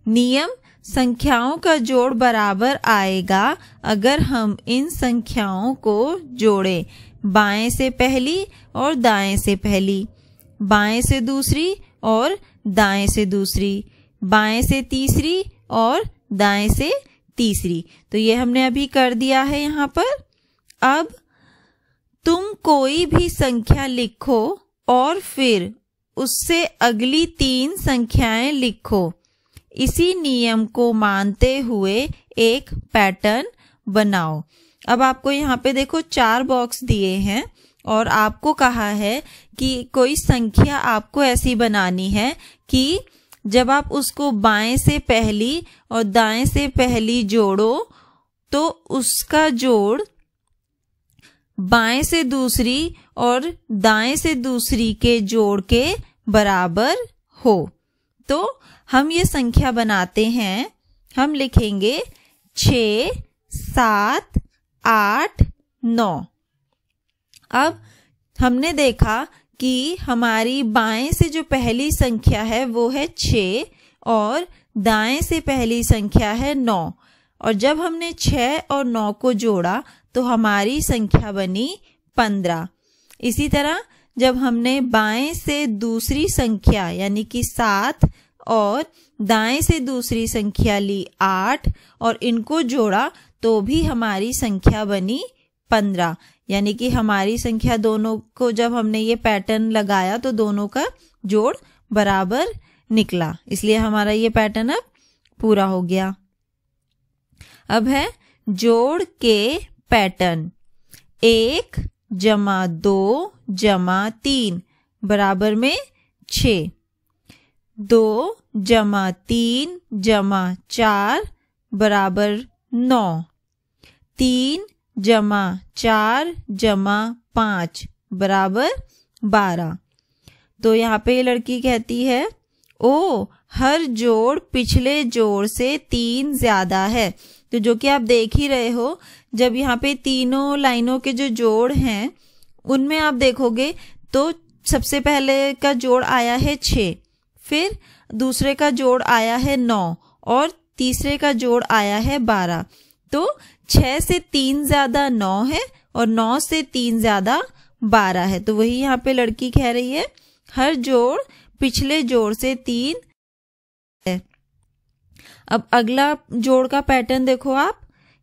नियम संख्याओं का जोड़ बराबर आएगा अगर हम इन संख्याओं को जोड़े बाएं से पहली और दाएं से पहली बाएं से दूसरी और दाएं से दूसरी बाएं से तीसरी और दाएं से तीसरी तो ये हमने अभी कर दिया है यहाँ पर अब तुम कोई भी संख्या लिखो और फिर उससे अगली तीन संख्याएं लिखो इसी नियम को मानते हुए एक पैटर्न बनाओ अब आपको यहाँ पे देखो चार बॉक्स दिए हैं और आपको कहा है कि कोई संख्या आपको ऐसी बनानी है कि जब आप उसको बाएं से पहली और दाएं से पहली जोड़ो तो उसका जोड़ बाएं से दूसरी और दाएं से दूसरी के जोड़ के बराबर हो तो हम ये संख्या बनाते हैं हम लिखेंगे छ सात आठ नौ अब हमने देखा कि हमारी बाएं से जो पहली संख्या है वो है छ और दाएं से पहली संख्या है नौ और जब हमने छ और नौ को जोड़ा तो हमारी संख्या बनी पंद्रह इसी तरह जब हमने बाएं से दूसरी संख्या यानी कि सात और दाएं से दूसरी संख्या ली आठ और इनको जोड़ा तो भी हमारी संख्या बनी पंद्रह यानी कि हमारी संख्या दोनों को जब हमने ये पैटर्न लगाया तो दोनों का जोड़ बराबर निकला इसलिए हमारा ये पैटर्न अब पूरा हो गया अब है जोड़ के पैटर्न एक जमा दो जमा तीन बराबर में छ दो जमा तीन जमा चार बराबर नौ तीन जमा चार जमा पाँच बराबर बारह तो यहाँ पे लड़की कहती है ओ हर जोड़ पिछले जोड़ से तीन ज्यादा है तो जो कि आप देख ही रहे हो जब यहाँ पे तीनों लाइनों के जो जोड़ हैं उनमें आप देखोगे तो सबसे पहले का जोड़ आया है छ फिर दूसरे का जोड़ आया है नौ और तीसरे का जोड़ आया है बारह तो छह से तीन ज़्यादा नौ है और नौ से तीन ज़्यादा बारह है तो वही यहाँ पे लड़की कह रही है हर जोड़ पिछले जोड़ से तीन है अब अगला जोड़ का पैटर्न देखो आप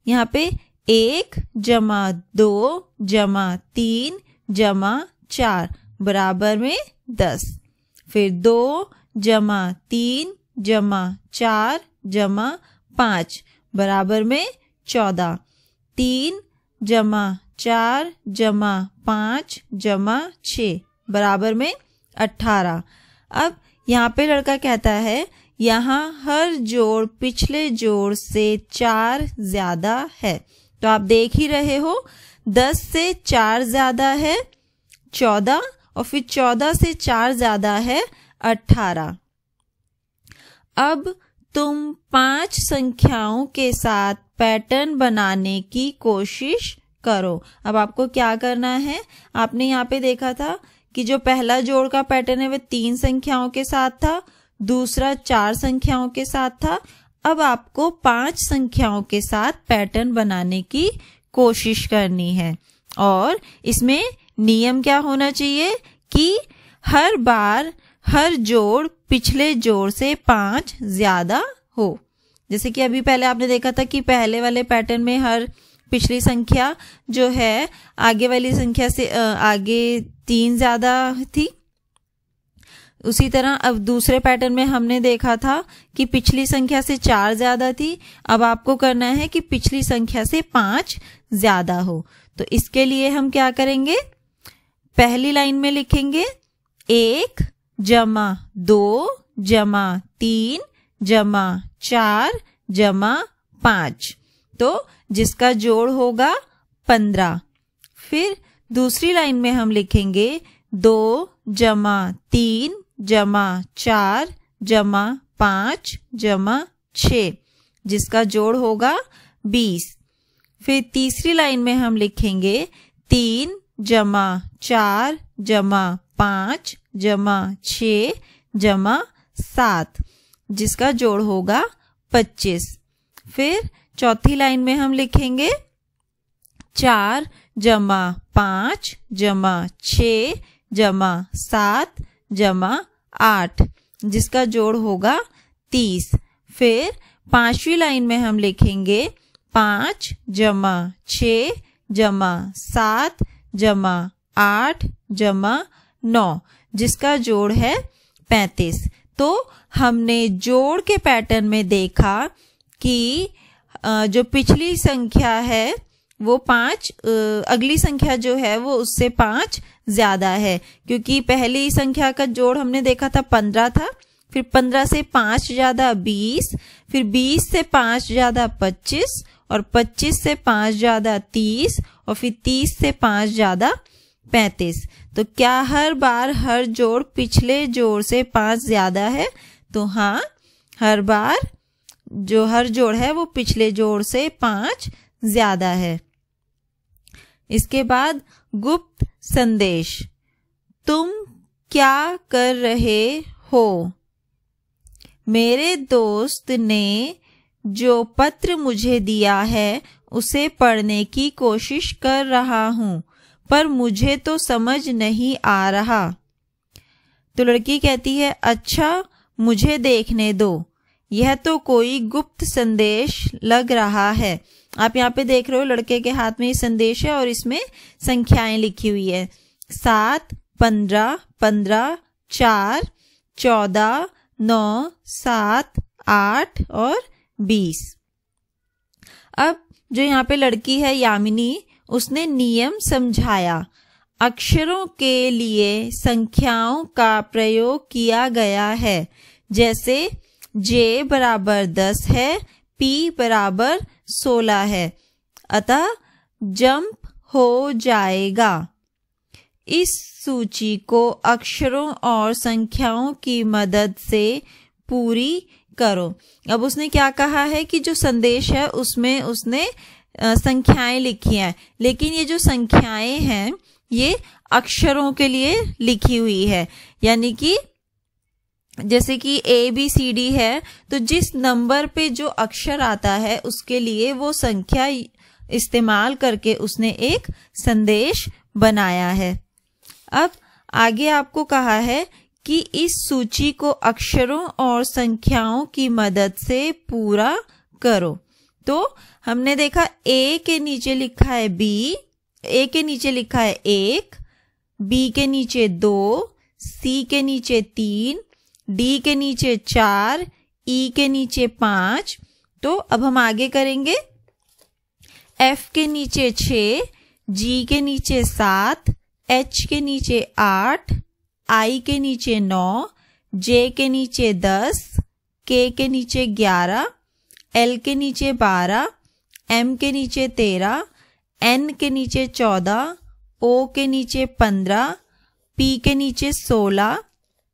यहाँ पे एक जमा दो जमा तीन जमा चार बराबर में दस फिर दो जमा तीन जमा चार जमा पांच बराबर में चौदह तीन जमा चार जमा पाँच जमा छ बराबर में अट्ठारह अब यहाँ पे लड़का कहता है यहाँ हर जोड़ पिछले जोड़ से चार ज्यादा है तो आप देख ही रहे हो दस से चार ज्यादा है चौदह और फिर चौदह से चार ज्यादा है अट्ठारह अब तुम पांच संख्याओं के साथ पैटर्न बनाने की कोशिश करो अब आपको क्या करना है आपने यहाँ पे देखा था कि जो पहला जोड़ का पैटर्न है वह तीन संख्याओं के साथ था दूसरा चार संख्याओं के साथ था अब आपको पांच संख्याओं के साथ पैटर्न बनाने की कोशिश करनी है और इसमें नियम क्या होना चाहिए कि हर बार हर जोड़ पिछले जोड़ से पांच ज्यादा हो जैसे कि अभी पहले आपने देखा था कि पहले वाले पैटर्न में हर पिछली संख्या जो है आगे वाली संख्या से आगे तीन ज्यादा थी उसी तरह अब दूसरे पैटर्न में हमने देखा था कि पिछली संख्या से चार ज्यादा थी अब आपको करना है कि पिछली संख्या से पांच ज्यादा हो तो इसके लिए हम क्या करेंगे पहली लाइन में लिखेंगे एक जमा दो जमा तीन जमा चार जमा पांच तो जिसका जोड़ होगा पंद्रह फिर दूसरी लाइन में हम लिखेंगे दो जमा तीन जमा चार जमा पांच जमा छ जिसका जोड़ होगा बीस फिर तीसरी लाइन में हम लिखेंगे तीन जमा चार जमा पांच जमा छ जमा सात जिसका जोड़ होगा पच्चीस फिर चौथी लाइन में हम लिखेंगे चार जमा पांच जमा छ जमा सात जमा आठ जिसका जोड़ होगा तीस फिर पांचवी लाइन में हम लिखेंगे पांच जमा छ जमा सात जमा आठ जमा नौ जिसका जोड़ है पैंतीस तो हमने जोड़ के पैटर्न में देखा कि जो पिछली संख्या है वो पांच अगली संख्या जो है वो उससे पांच ज्यादा है क्योंकि पहली संख्या का जोड़ हमने देखा था पंद्रह था फिर पंद्रह से पांच ज्यादा बीस फिर बीस से पांच ज्यादा पच्चीस और पच्चीस से पांच ज्यादा तीस और फिर तीस से पांच ज्यादा पैंतीस तो क्या हर बार हर जोड़ पिछले जोड़ से पांच ज्यादा है तो हाँ हर बार जो हर जोड़ है वो पिछले जोड़ से पांच ज्यादा है इसके बाद गुप्त संदेश तुम क्या कर रहे हो मेरे दोस्त ने जो पत्र मुझे दिया है उसे पढ़ने की कोशिश कर रहा हूँ पर मुझे तो समझ नहीं आ रहा तो लड़की कहती है अच्छा मुझे देखने दो यह तो कोई गुप्त संदेश लग रहा है आप यहाँ पे देख रहे हो लड़के के हाथ में ये संदेश है और इसमें संख्याएं लिखी हुई है सात पंद्रह पंद्रह चार चौदह नौ सात आठ और बीस अब जो यहाँ पे लड़की है यामिनी उसने नियम समझाया अक्षरों के लिए संख्याओं का प्रयोग किया गया है जैसे जे बराबर दस है पी बराबर सोलह है अतः जंप हो जाएगा इस सूची को अक्षरों और संख्याओं की मदद से पूरी करो अब उसने क्या कहा है कि जो संदेश है उसमें उसने संख्याएं लिखी हैं लेकिन ये जो संख्याएं हैं ये अक्षरों के लिए लिखी हुई है यानी कि जैसे कि ए बी सी डी है तो जिस नंबर पे जो अक्षर आता है उसके लिए वो संख्या इस्तेमाल करके उसने एक संदेश बनाया है अब आगे आपको कहा है कि इस सूची को अक्षरों और संख्याओं की मदद से पूरा करो तो हमने देखा ए के नीचे लिखा है बी ए के नीचे लिखा है एक बी के नीचे दो सी के नीचे तीन डी के नीचे चार ई e के नीचे पांच तो अब हम आगे करेंगे एफ के नीचे छ जी के नीचे सात एच के नीचे आठ आई के नीचे नौ जे के नीचे दस के के नीचे ग्यारह एल के नीचे बारह एम के नीचे तेरह एन के नीचे चौदह ओ के नीचे पंद्रह पी के नीचे सोलह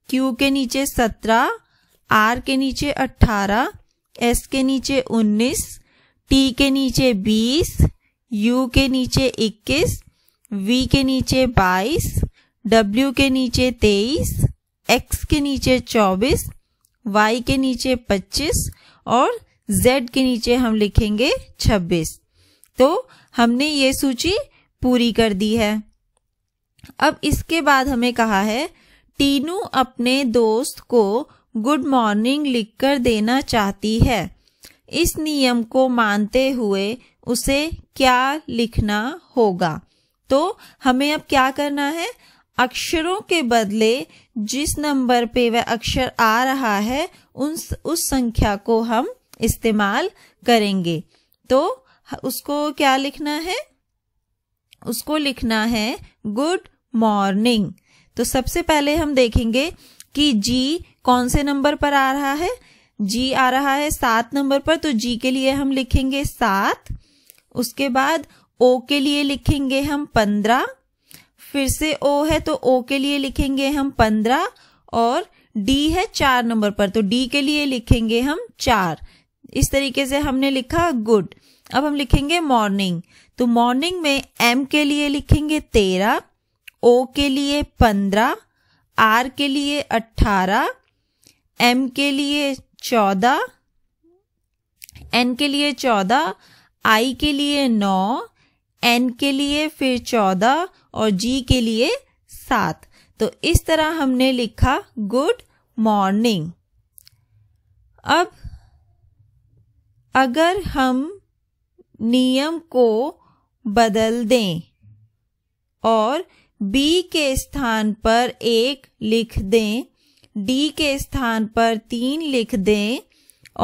क्यू के नीचे सत्रह आर के नीचे अट्ठारह एस के नीचे उन्नीस टी के नीचे बीस यू के नीचे इक्कीस वी के नीचे बाईस डब्ल्यू के नीचे तेईस एक्स के नीचे चौबीस वाई के नीचे पच्चीस और z के नीचे हम लिखेंगे 26 तो हमने ये सूची पूरी कर दी है अब इसके बाद हमें कहा है टीनू अपने दोस्त को गुड मॉर्निंग लिखकर देना चाहती है इस नियम को मानते हुए उसे क्या लिखना होगा तो हमें अब क्या करना है अक्षरों के बदले जिस नंबर पे वह अक्षर आ रहा है उन उस संख्या को हम इस्तेमाल करेंगे तो उसको क्या लिखना है उसको लिखना है गुड मॉर्निंग तो सबसे पहले हम देखेंगे कि जी कौन से नंबर पर आ रहा है जी आ रहा है सात नंबर पर तो जी के लिए हम लिखेंगे सात उसके बाद ओ के लिए लिखेंगे हम पंद्रह फिर से ओ है तो ओ के लिए लिखेंगे हम पंद्रह और डी है चार नंबर पर तो डी के लिए लिखेंगे हम चार इस तरीके से हमने लिखा गुड अब हम लिखेंगे मॉर्निंग तो मॉर्निंग में एम के लिए लिखेंगे तेरह ओ के लिए पंद्रह आर के लिए अट्ठारह एम के लिए चौदह एन के लिए चौदह आई के लिए नौ एन के लिए फिर चौदह और जी के लिए सात तो इस तरह हमने लिखा गुड मॉर्निंग अब अगर हम नियम को बदल दें और B के स्थान पर एक लिख दें D के स्थान पर तीन लिख दें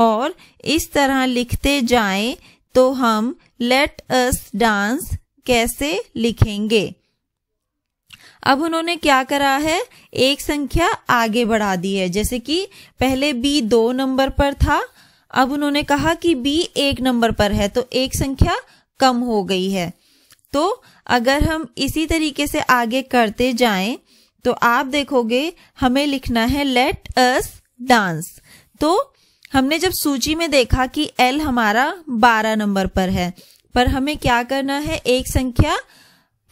और इस तरह लिखते जाएं तो हम लेट अस डांस कैसे लिखेंगे अब उन्होंने क्या करा है एक संख्या आगे बढ़ा दी है जैसे कि पहले बी दो नंबर पर था अब उन्होंने कहा कि बी एक नंबर पर है तो एक संख्या कम हो गई है तो अगर हम इसी तरीके से आगे करते जाएं तो आप देखोगे हमें लिखना है लेट अस डांस तो हमने जब सूची में देखा कि एल हमारा बारह नंबर पर है पर हमें क्या करना है एक संख्या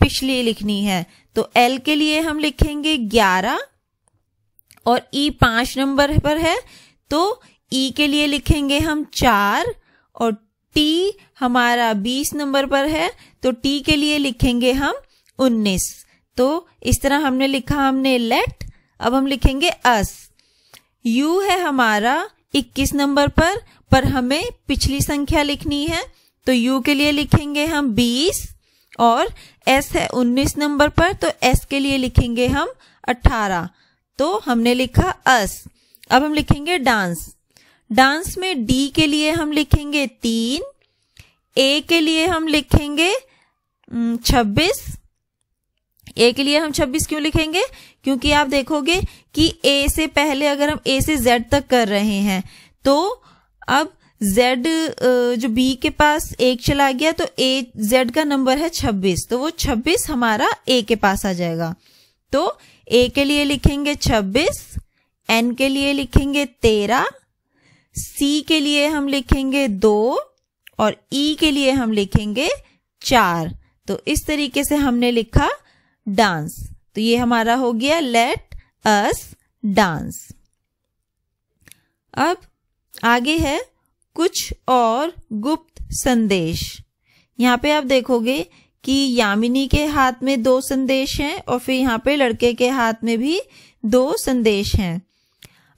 पिछली लिखनी है तो एल के लिए हम लिखेंगे ग्यारह और ई e पांच नंबर पर है तो ई e के लिए लिखेंगे हम चार और टी हमारा बीस नंबर पर है तो टी के लिए लिखेंगे हम उन्नीस तो इस तरह हमने लिखा हमने लेट अब हम लिखेंगे अस यू है हमारा इक्कीस नंबर पर पर हमें पिछली संख्या लिखनी है तो यू के लिए लिखेंगे हम बीस और एस है उन्नीस नंबर पर तो एस के लिए लिखेंगे हम अट्ठारह तो हमने लिखा अस अब हम लिखेंगे डांस डांस में डी के लिए हम लिखेंगे तीन ए के लिए हम लिखेंगे छब्बीस ए के लिए हम छब्बीस क्यों लिखेंगे क्योंकि आप देखोगे कि ए से पहले अगर हम ए से जेड तक कर रहे हैं तो अब जेड जो बी के पास एक चला गया तो ए जेड का नंबर है छब्बीस तो वो छब्बीस हमारा ए के पास आ जाएगा तो ए के लिए लिखेंगे छब्बीस एन के लिए लिखेंगे तेरह सी के लिए हम लिखेंगे दो और ई e के लिए हम लिखेंगे चार तो इस तरीके से हमने लिखा डांस तो ये हमारा हो गया लेट अस डांस अब आगे है कुछ और गुप्त संदेश यहाँ पे आप देखोगे कि यामिनी के हाथ में दो संदेश हैं और फिर यहाँ पे लड़के के हाथ में भी दो संदेश हैं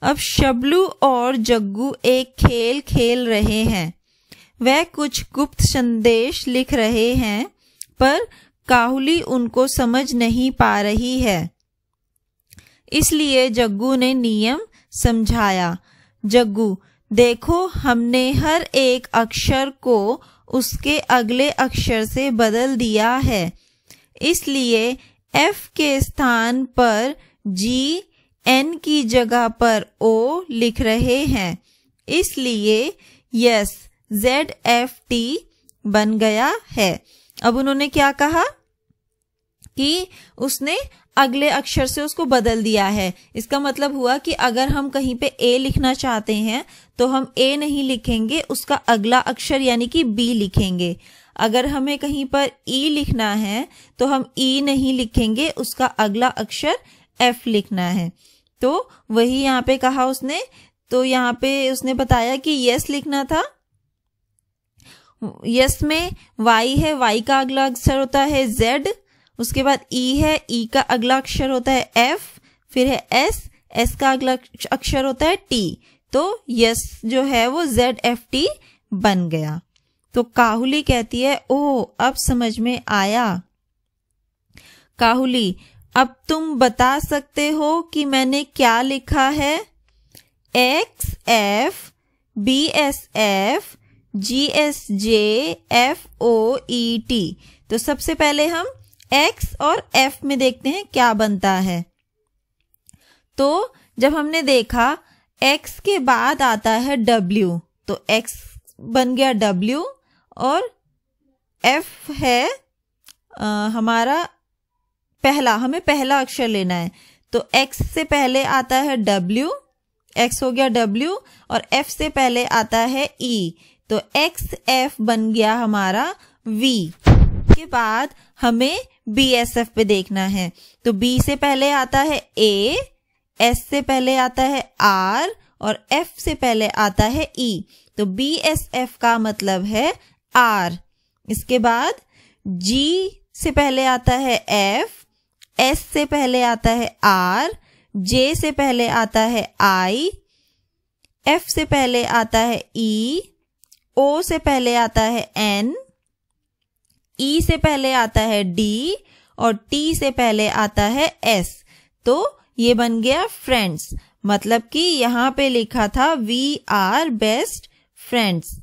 अब शबलू और जग्गू एक खेल खेल रहे हैं वह कुछ गुप्त संदेश लिख रहे हैं पर काहुली उनको समझ नहीं पा रही है इसलिए जग्गू ने नियम समझाया जग्गू देखो हमने हर एक अक्षर को उसके अगले अक्षर से बदल दिया है इसलिए एफ के स्थान पर जी एन की जगह पर ओ लिख रहे हैं इसलिए यस जेड एफ टी बन गया है अब उन्होंने क्या कहा कि उसने अगले अक्षर से उसको बदल दिया है इसका मतलब हुआ कि अगर हम कहीं पे ए लिखना चाहते हैं तो हम ए नहीं लिखेंगे उसका अगला अक्षर यानी कि बी लिखेंगे अगर हमें कहीं पर ई लिखना है तो हम ई नहीं लिखेंगे उसका अगला अक्षर एफ लिखना है तो वही यहाँ पे कहा उसने तो यहाँ पे उसने बताया कि यस लिखना था यस में वाई है वाई का अगला अक्षर होता है जेड उसके बाद ई e है ई e का अगला अक्षर होता है एफ फिर है एस एस का अगला अक्षर होता है टी तो यस जो है वो जेड एफ टी बन गया तो काहुली कहती है ओ अब समझ में आया काहुली अब तुम बता सकते हो कि मैंने क्या लिखा है X F B S F G S J F O E T तो सबसे पहले हम एक्स और एफ में देखते हैं क्या बनता है तो जब हमने देखा एक्स के बाद आता है डब्ल्यू तो एक्स बन गया डब्ल्यू और एफ है आ, हमारा पहला हमें पहला अक्षर लेना है तो एक्स से पहले आता है डब्ल्यू एक्स हो गया डब्ल्यू और एफ से पहले आता है ई e, तो एक्स एफ बन गया हमारा वी के बाद हमें बी एस एफ पे देखना है तो बी से पहले आता है ए एस से पहले आता है आर और एफ से पहले आता है ई e, तो बी एस एफ का मतलब है आर इसके बाद जी से पहले आता है एफ एस से पहले आता है आर जे से पहले आता है आई एफ से पहले आता है ई e, ओ से पहले आता है एन ई e से पहले आता है डी और टी से पहले आता है एस तो ये बन गया फ्रेंड्स मतलब कि यहाँ पे लिखा था वी आर बेस्ट फ्रेंड्स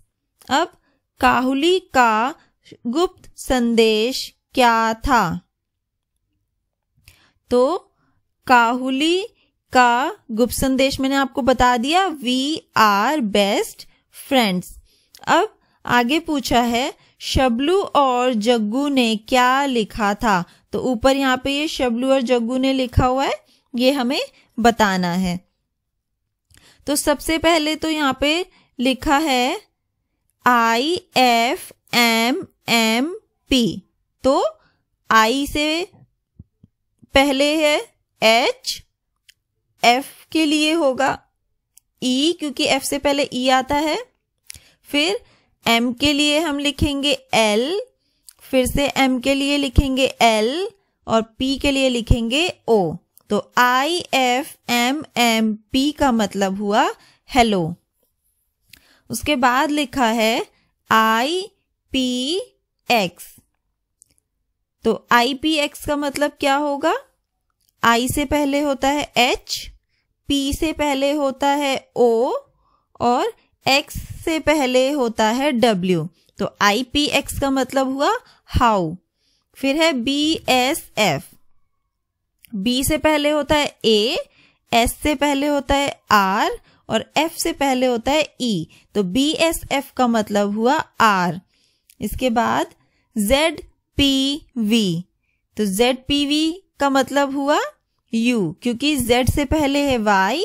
अब काहुली का गुप्त संदेश क्या था तो काहुली का गुप्त संदेश मैंने आपको बता दिया वी आर बेस्ट फ्रेंड्स अब आगे पूछा है शबलू और जग्गू ने क्या लिखा था तो ऊपर यहाँ पे ये शबलू और जग्गू ने लिखा हुआ है ये हमें बताना है तो सबसे पहले तो यहाँ पे लिखा है I F M M P तो आई से पहले है एच एफ के लिए होगा ई e, क्योंकि एफ से पहले ई e आता है फिर एम के लिए हम लिखेंगे एल फिर से एम के लिए लिखेंगे एल और पी के लिए लिखेंगे ओ तो I F M M P का मतलब हुआ हेलो उसके बाद लिखा है आई पी एक्स तो आई पी एक्स का मतलब क्या होगा आई से पहले होता है एच पी से पहले होता है ओ और एक्स से पहले होता है डब्ल्यू तो आई पी एक्स का मतलब हुआ हाउ फिर है बी एस एफ बी से पहले होता है ए एस से पहले होता है आर और एफ से पहले होता है ई e, तो बी एस एफ का मतलब हुआ आर इसके बाद जेड पी वी तो जेड पी वी का मतलब हुआ यू क्योंकि जेड से पहले है वाई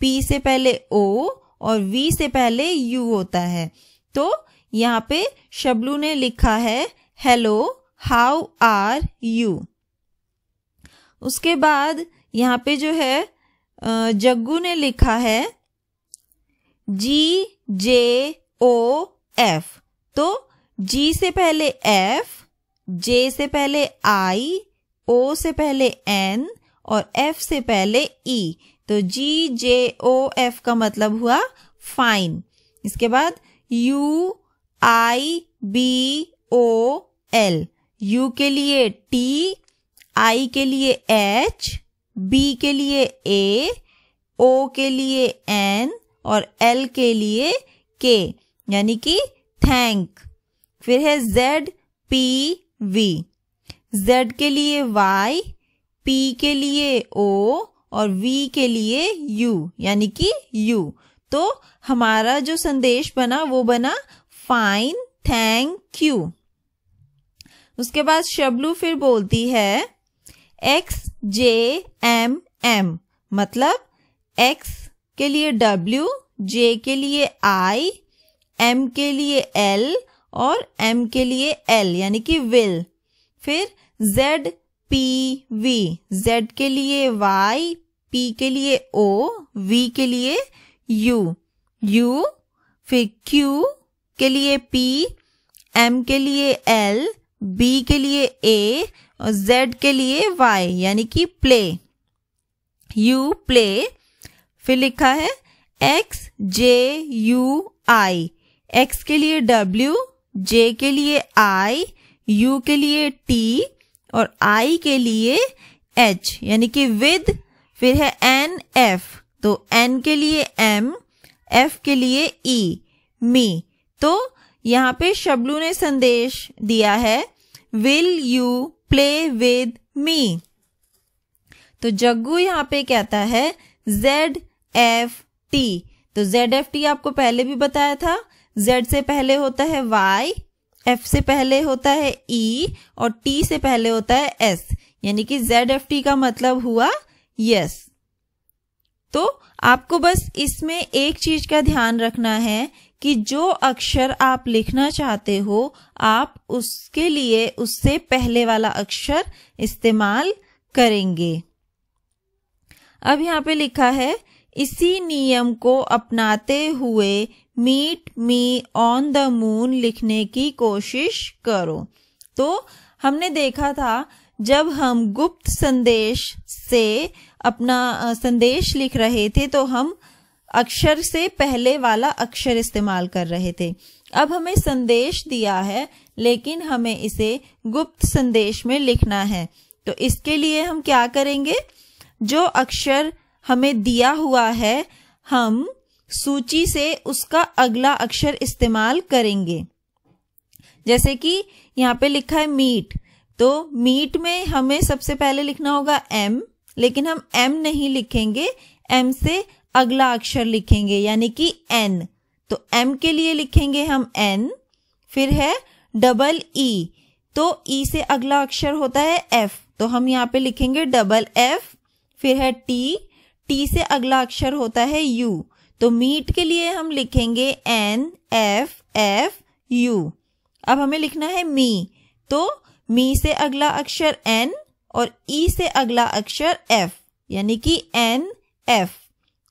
पी से पहले ओ और वी से पहले यू होता है तो यहाँ पे शबलू ने लिखा है हेलो हाउ आर यू उसके बाद यहाँ पे जो है जग्गू ने लिखा है जी जे ओ एफ तो जी से पहले एफ जे से पहले आई ओ से पहले एन और एफ से पहले ई e. तो जी जे ओ एफ का मतलब हुआ फाइन इसके बाद U I B O L U के लिए टी आई के लिए एच बी के लिए ए ओ के लिए एन और एल के लिए के यानी कि थैंक फिर है जेड पी वी जेड के लिए वाई पी के लिए ओ और वी के लिए यू यानी कि यू तो हमारा जो संदेश बना वो बना फाइन थैंक यू उसके बाद शब्लू फिर बोलती है एक्स जे एम एम मतलब एक्स के लिए डब्ल्यू जे के लिए आई एम के लिए एल और एम के लिए एल यानी कि विल फिर जेड पी वी जेड के लिए वाई पी के लिए ओ वी के लिए यू यू फिर क्यू के लिए पी एम के लिए एल बी के लिए ए और जेड के लिए वाई यानी कि प्ले यू प्ले फिर लिखा है X J U I X के लिए डब्ल्यू जे के लिए आई यू के लिए टी और आई के लिए एच यानी कि विद फिर है एन एफ तो एन के लिए एम एफ के लिए ई e, मी तो यहाँ पे शब्लू ने संदेश दिया है will you play with me तो जग्गू यहाँ पे कहता है जेड एफ टी तो जेड एफ टी आपको पहले भी बताया था जेड से पहले होता है वाई एफ से पहले होता है ई e, और टी से पहले होता है एस यानी कि जेड एफ टी का मतलब हुआ यस तो आपको बस इसमें एक चीज का ध्यान रखना है कि जो अक्षर आप लिखना चाहते हो आप उसके लिए उससे पहले वाला अक्षर इस्तेमाल करेंगे अब यहाँ पे लिखा है इसी नियम को अपनाते हुए meet me on the moon लिखने की कोशिश करो तो हमने देखा था जब हम गुप्त संदेश से अपना संदेश लिख रहे थे तो हम अक्षर से पहले वाला अक्षर इस्तेमाल कर रहे थे अब हमें संदेश दिया है लेकिन हमें इसे गुप्त संदेश में लिखना है तो इसके लिए हम क्या करेंगे जो अक्षर हमें दिया हुआ है हम सूची से उसका अगला अक्षर इस्तेमाल करेंगे जैसे कि यहाँ पे लिखा है मीट तो मीट में हमें सबसे पहले लिखना होगा एम लेकिन हम एम नहीं लिखेंगे एम से अगला अक्षर लिखेंगे यानी कि एन तो एम के लिए लिखेंगे हम एन फिर है डबल ई e, तो ई e से अगला अक्षर होता है एफ तो हम यहाँ पे लिखेंगे डबल एफ फिर है टी टी से अगला अक्षर होता है यू तो मीट के लिए हम लिखेंगे एन एफ एफ यू अब हमें लिखना है मी तो मी से अगला अक्षर एन और ई e से अगला अक्षर एफ यानी कि एन एफ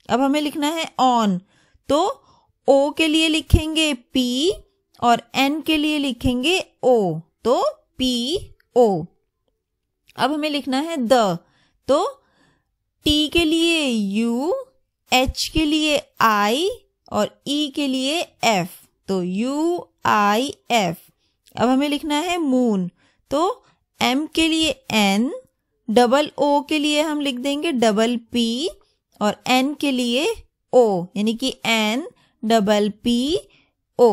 अब हमें लिखना है ऑन तो ओ के लिए लिखेंगे पी और एन के लिए लिखेंगे ओ तो पी ओ अब हमें लिखना है द तो टी के लिए यू एच के लिए आई और ई e के लिए एफ तो यू आई एफ अब हमें लिखना है मून तो एम के लिए एन डबल ओ के लिए हम लिख देंगे डबल पी और एन के लिए ओ यानी कि एन डबल पी ओ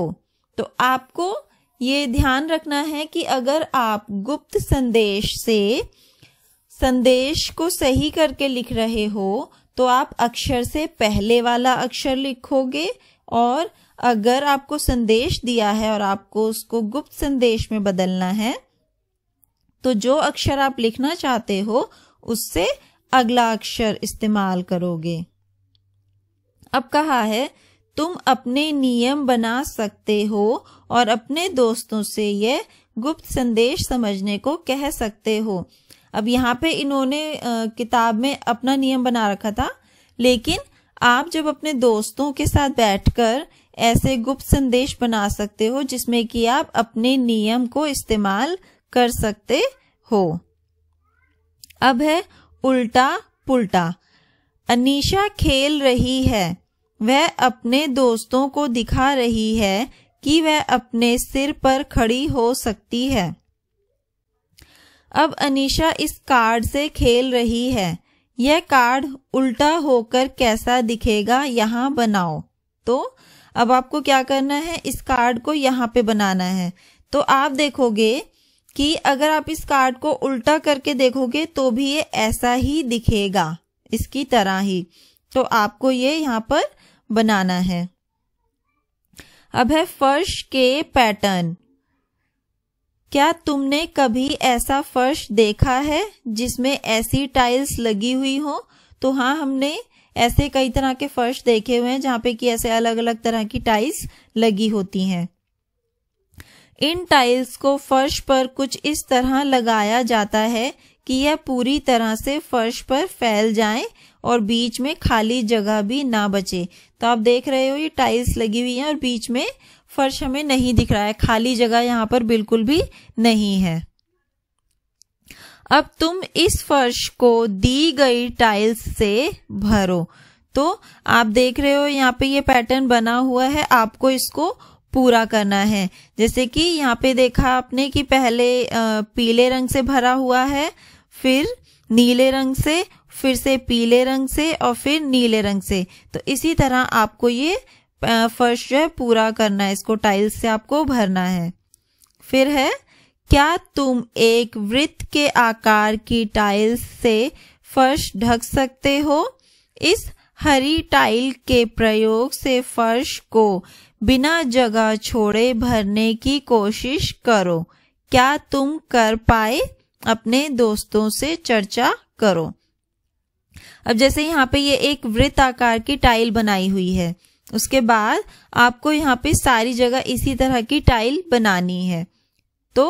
तो आपको ये ध्यान रखना है कि अगर आप गुप्त संदेश से संदेश को सही करके लिख रहे हो तो आप अक्षर से पहले वाला अक्षर लिखोगे और अगर आपको संदेश दिया है और आपको उसको गुप्त संदेश में बदलना है तो जो अक्षर आप लिखना चाहते हो उससे अगला अक्षर इस्तेमाल करोगे अब कहा है तुम अपने नियम बना सकते हो और अपने दोस्तों से यह गुप्त संदेश समझने को कह सकते हो अब यहाँ पे इन्होंने किताब में अपना नियम बना रखा था लेकिन आप जब अपने दोस्तों के साथ बैठकर ऐसे गुप्त संदेश बना सकते हो जिसमें कि आप अपने नियम को इस्तेमाल कर सकते हो अब है उल्टा पुल्टा अनीशा खेल रही है वह अपने दोस्तों को दिखा रही है कि वह अपने सिर पर खड़ी हो सकती है अब अनीशा इस कार्ड से खेल रही है यह कार्ड उल्टा होकर कैसा दिखेगा यहाँ बनाओ तो अब आपको क्या करना है इस कार्ड को यहाँ पे बनाना है तो आप देखोगे कि अगर आप इस कार्ड को उल्टा करके देखोगे तो भी ये ऐसा ही दिखेगा इसकी तरह ही तो आपको ये यहाँ पर बनाना है अब है फर्श के पैटर्न क्या तुमने कभी ऐसा फर्श देखा है जिसमें ऐसी टाइल्स लगी हुई हो तो हाँ हमने ऐसे कई तरह के फर्श देखे हुए हैं जहां पे कि ऐसे अलग अलग तरह की टाइल्स लगी होती हैं इन टाइल्स को फर्श पर कुछ इस तरह लगाया जाता है कि यह पूरी तरह से फर्श पर फैल जाए और बीच में खाली जगह भी ना बचे तो आप देख रहे हो ये टाइल्स लगी हुई है और बीच में फर्श हमें नहीं दिख रहा है खाली जगह यहाँ पर बिल्कुल भी नहीं है अब तुम इस फर्श को दी गई टाइल्स से भरो तो आप देख रहे हो यहाँ पे ये पैटर्न बना हुआ है आपको इसको पूरा करना है जैसे कि यहाँ पे देखा आपने कि पहले पीले रंग से भरा हुआ है फिर नीले रंग से फिर से पीले रंग से और फिर नीले रंग से तो इसी तरह आपको ये फर्श जो है पूरा करना है इसको टाइल्स से आपको भरना है फिर है क्या तुम एक वृत्त के आकार की टाइल्स से फर्श ढक सकते हो इस हरी टाइल के प्रयोग से फर्श को बिना जगह छोड़े भरने की कोशिश करो क्या तुम कर पाए अपने दोस्तों से चर्चा करो अब जैसे यहाँ पे ये एक वृत्त आकार की टाइल बनाई हुई है उसके बाद आपको यहाँ पे सारी जगह इसी तरह की टाइल बनानी है तो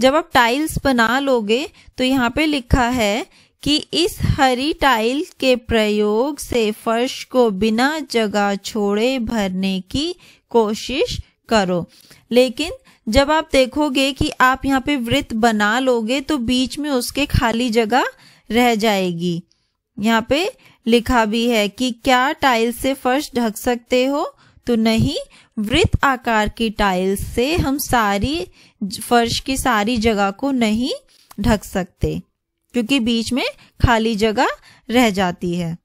जब आप टाइल्स बना लोगे तो यहाँ पे लिखा है कि इस हरी टाइल के प्रयोग से फर्श को बिना जगह छोड़े भरने की कोशिश करो लेकिन जब आप देखोगे कि आप यहाँ पे वृत्त बना लोगे तो बीच में उसके खाली जगह रह जाएगी यहाँ पे लिखा भी है कि क्या टाइल से फर्श ढक सकते हो तो नहीं वृत्त आकार की टाइल्स से हम सारी फर्श की सारी जगह को नहीं ढक सकते क्योंकि बीच में खाली जगह रह जाती है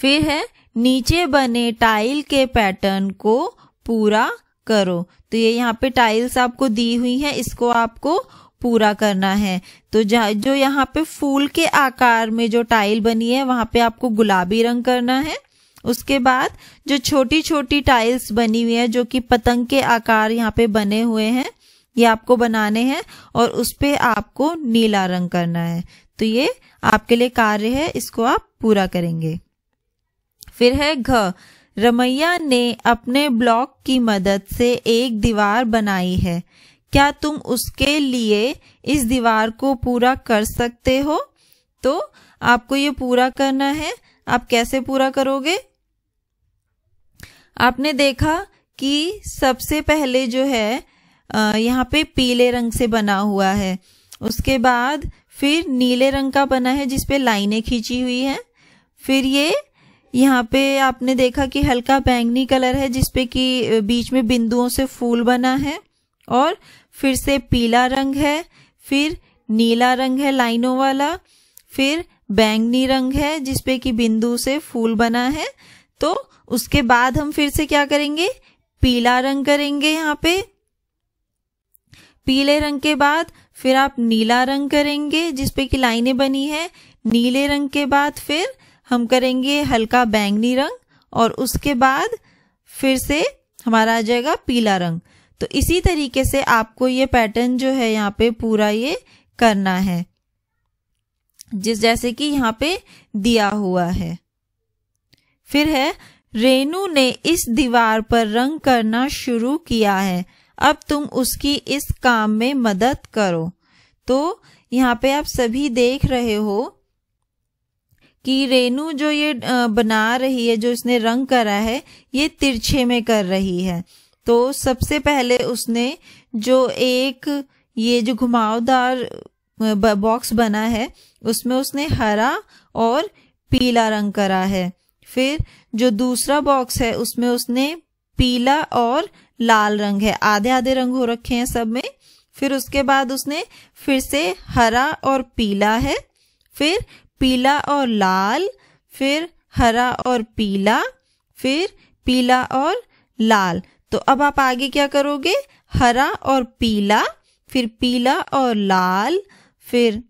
फिर है नीचे बने टाइल के पैटर्न को पूरा करो तो ये यहाँ पे टाइल्स आपको दी हुई है इसको आपको पूरा करना है तो जो यहाँ पे फूल के आकार में जो टाइल बनी है वहां पे आपको गुलाबी रंग करना है उसके बाद जो छोटी छोटी टाइल्स बनी हुई है जो कि पतंग के आकार यहाँ पे बने हुए हैं ये आपको बनाने हैं और उस पर आपको नीला रंग करना है तो ये आपके लिए कार्य है इसको आप पूरा करेंगे फिर है घ रमैया ने अपने ब्लॉक की मदद से एक दीवार बनाई है क्या तुम उसके लिए इस दीवार को पूरा कर सकते हो तो आपको ये पूरा करना है आप कैसे पूरा करोगे आपने देखा कि सबसे पहले जो है यहाँ पे पीले रंग से बना हुआ है उसके बाद फिर नीले रंग का बना है जिसपे लाइनें खींची हुई हैं फिर ये यहाँ पे आपने देखा कि हल्का बैंगनी कलर है जिसपे कि बीच में बिंदुओं से फूल बना है और फिर से पीला रंग है फिर नीला रंग है लाइनों वाला फिर बैंगनी रंग है जिसपे की बिंदु से फूल बना है तो उसके बाद हम फिर से क्या करेंगे पीला रंग करेंगे यहाँ पे पीले रंग के बाद फिर आप नीला रंग करेंगे जिसपे की लाइनें बनी है नीले रंग के बाद फिर हम करेंगे हल्का बैंगनी रंग और उसके बाद फिर से हमारा आ जाएगा पीला रंग तो इसी तरीके से आपको ये पैटर्न जो है यहाँ पे पूरा ये करना है जिस जैसे कि यहाँ पे दिया हुआ है फिर है रेणु ने इस दीवार पर रंग करना शुरू किया है अब तुम उसकी इस काम में मदद करो तो यहाँ पे आप सभी देख रहे हो कि रेनू जो ये बना रही है जो इसने रंग करा है ये तिरछे में कर रही है तो सबसे पहले उसने जो एक ये जो घुमावदार बॉक्स बना है उसमें उसने हरा और पीला रंग करा है फिर जो दूसरा बॉक्स है उसमें उसने पीला और लाल रंग है आधे आधे रंग हो रखे हैं सब में फिर उसके बाद उसने फिर से हरा और पीला है फिर पीला और लाल फिर हरा और पीला फिर पीला और लाल तो अब आप आगे क्या करोगे हरा और पीला फिर पीला और लाल फिर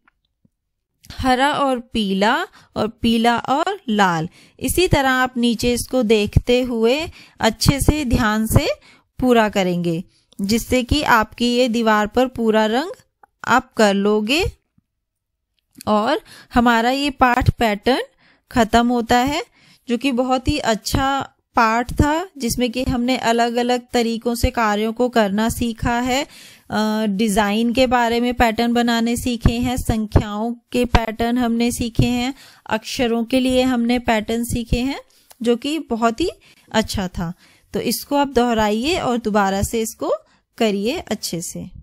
हरा और पीला और पीला और लाल इसी तरह आप नीचे इसको देखते हुए अच्छे से ध्यान से पूरा करेंगे जिससे कि आपकी ये दीवार पर पूरा रंग आप कर लोगे और हमारा ये पाठ पैटर्न खत्म होता है जो कि बहुत ही अच्छा पार्ट था जिसमें कि हमने अलग अलग तरीकों से कार्यों को करना सीखा है डिज़ाइन के बारे में पैटर्न बनाने सीखे हैं संख्याओं के पैटर्न हमने सीखे हैं अक्षरों के लिए हमने पैटर्न सीखे हैं जो कि बहुत ही अच्छा था तो इसको आप दोहराइए और दोबारा से इसको करिए अच्छे से